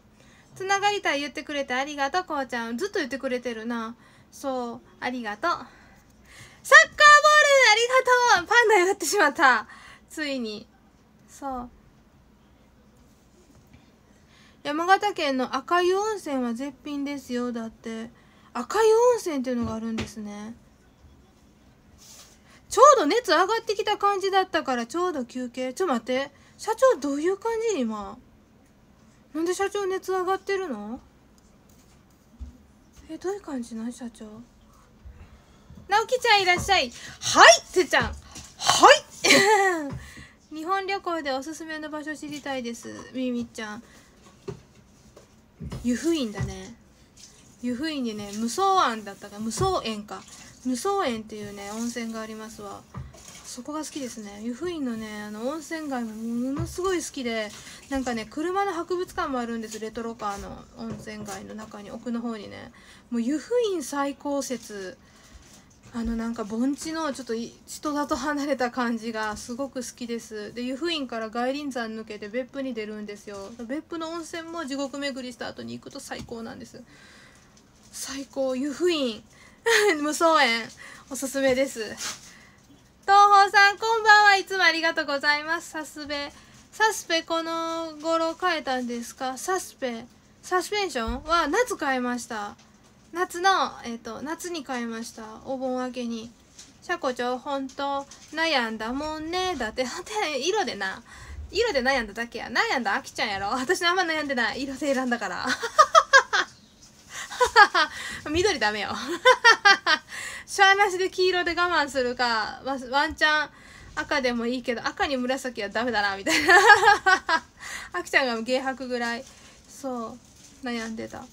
つながりたい言ってくれてありがとうこうちゃんずっと言ってくれてるなそうありがとうサッカーボールありがとうパンダやがってしまったついに。そう。山形県の赤湯温泉は絶品ですよ。だって。赤湯温泉っていうのがあるんですね。ちょうど熱上がってきた感じだったからちょうど休憩。ちょっと待って。社長どういう感じ今。なんで社長熱上がってるのえ、どういう感じな社長。直樹ちゃんいらっしゃいはいせちゃんはい <laughs> 日本旅行でおすすめの場所知りたいですみみちゃん湯布院だね湯布院にね無双庵だったか無双園か無双園っていうね温泉がありますわそこが好きですね湯布院のねあの温泉街もものすごい好きでなんかね車の博物館もあるんですレトロカーの温泉街の中に奥の方にねもう湯布院最高説あのなんか盆地のちょっと人里離れた感じがすごく好きですで湯布院から外輪山抜けて別府に出るんですよ別府の温泉も地獄巡りした後に行くと最高なんです最高湯布院 <laughs> 無双園おすすめです東宝さんこんばんはいつもありがとうございますサスペサスペこの頃変えたんですかサスペサスペンションは夏変えました夏の、えっ、ー、と、夏に買いました。お盆明けに。シャコちょ、ほんと、悩んだもんね。だって、ほんと、色でな。色で悩んだだけや。悩んだあきちゃんやろ。私のあんま悩んでない。色で選んだから。<laughs> 緑ダメよ。<laughs> しゃあなしで黄色で我慢するか、ワンチャン赤でもいいけど、赤に紫はダメだな、みたいな。あ <laughs> きちゃんが芸白ぐらい、そう、悩んでた。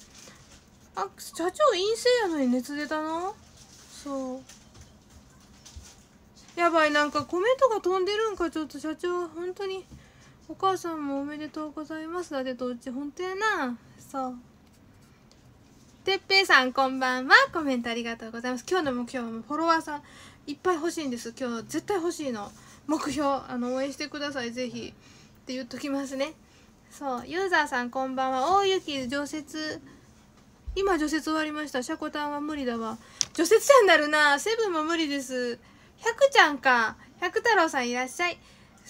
あ社長陰性やのに熱出たのそうやばいなんかコメントが飛んでるんかちょっと社長本当にお母さんもおめでとうございますだってどっち本当やなそうてっぺいさんこんばんはコメントありがとうございます今日の目標はフォロワーさんいっぱい欲しいんです今日絶対欲しいの目標あの応援してくださいぜひって言っときますねそうユーザーさんこんばんは大雪常設今除雪終わりましたシャコタンは無理だわ除雪車になるなセブンも無理です百ちゃんか百太郎さんいらっしゃい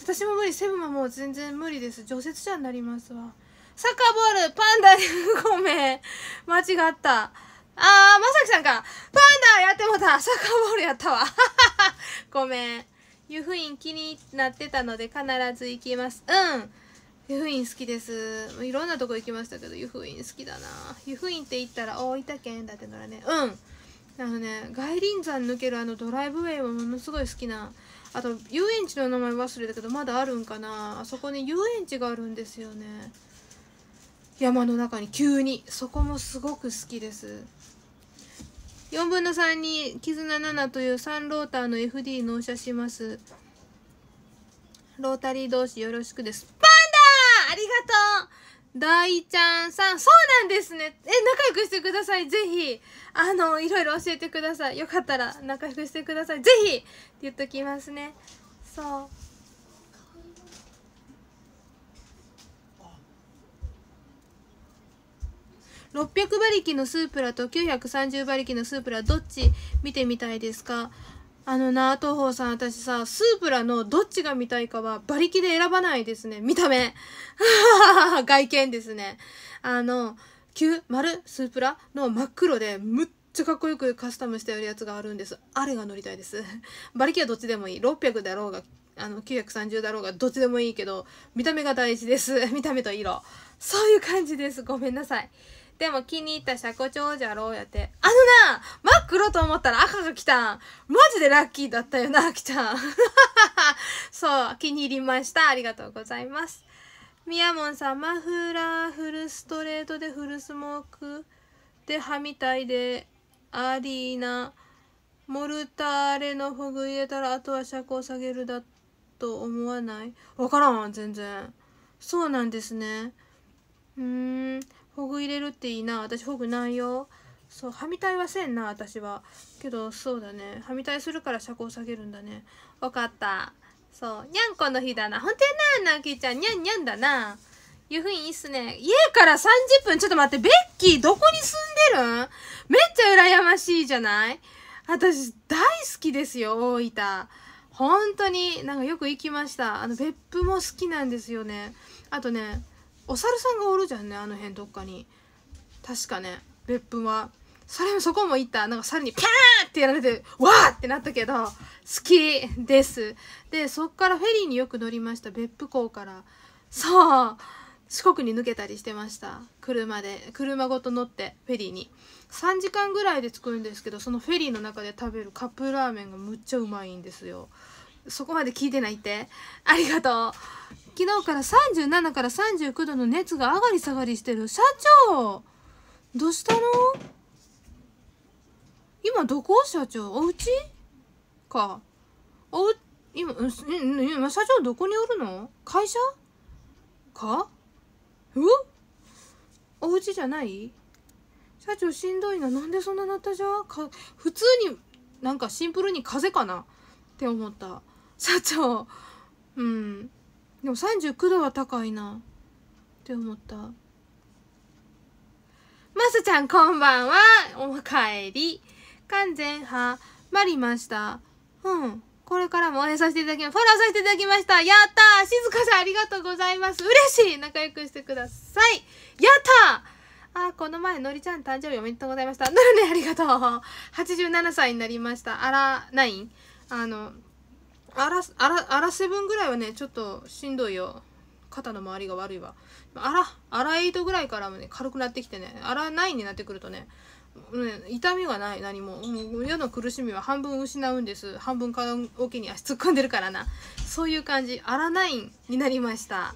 私も無理セブンはもう全然無理です除雪車になりますわサッカーボールパンダごめん間違ったあー、まさきさんか。パンダやってもた。サッカーボールやったわ。ごめん。湯布院気になってたので必ず行きます。うん。湯布院好きですいろんなとこ行きましたけど湯布院好きだな湯布院って言ったら大分県だってならねうんあのね外輪山抜けるあのドライブウェイはものすごい好きなあと遊園地の名前忘れたけどまだあるんかなあそこに遊園地があるんですよね山の中に急にそこもすごく好きです4分の3に絆7という3ローターの FD 納車しますロータリー同士よろしくですパありがとう大ちゃんさん、そうなんですねえ、仲良くしてください、ぜひあの、いろいろ教えてください。よかったら仲良くしてください、ぜひって言っときますね。そう。600馬力のスープラと930馬力のスープラどっち見てみたいですかあのな東宝さん私さスープラのどっちが見たいかは馬力で選ばないですね見た目 <laughs> 外見ですねあの9丸スープラの真っ黒でむっちゃかっこよくカスタムしてやるやつがあるんですあれが乗りたいです馬力はどっちでもいい600だろうがあの930だろうがどっちでもいいけど見た目が大事です見た目と色そういう感じですごめんなさいでも気に入った車庫長じゃろうやって。あのな真っ黒と思ったら赤が来たんマジでラッキーだったよな、あきちゃん。<laughs> そう、気に入りました。ありがとうございます。みやもんさん、マフラー、フルストレートでフルスモークで歯みたいでアリーナ、モルターレのフグ入れたらあとは車高下げるだと思わないわからん、全然。そうなんですね。うーん。ほグ入れるっていいな私ほグないよそうはみたいはせんな私はけどそうだねはみたいするから車高下げるんだね分かったそうにゃんこの日だなほんとやななきーちゃんにゃんにゃんだな湯ふ院いいっすね家から30分ちょっと待ってベッキーどこに住んでるんめっちゃ羨ましいじゃない私大好きですよ大分本当になんかよく行きましたあの別府も好きなんですよねあとねお猿さんがおるじゃんねあの辺どっかに確かね別府はそれもそこも行ったなんか猿にパーンってやられてわーってなったけど好きですでそっからフェリーによく乗りました別府港からそう四国に抜けたりしてました車で車ごと乗ってフェリーに3時間ぐらいで着くんですけどそのフェリーの中で食べるカップラーメンがむっちゃうまいんですよそこまで聞いてないってありがとう昨日から37から39度の熱が上がり下がりしてる社長どうしたの今どこ社長お家かおう今今社長どこにおるの会社かうお家じゃない社長しんどいななんでそんななったじゃか普通になんかシンプルに風邪かなって思った社長うんでも39度は高いなって思ったまさちゃんこんばんはおかえり完全ハマりましたうんこれからも応援させていただきまフォローさせていただきましたやった静香さんありがとうございます嬉しい仲良くしてくださいやったあこの前のりちゃん誕生日おめでとうございましたなるねありがとう87歳になりましたあらナインあのアラアラアラセブンぐらいはねちょっとしんどいよ肩の周りが悪いわアラアラエイトぐらいからもね軽くなってきてねアラナインになってくるとねね、痛みがない何ももう世の苦しみは半分失うんです半分カラオに足突っ込んでるからなそういう感じアラナインになりました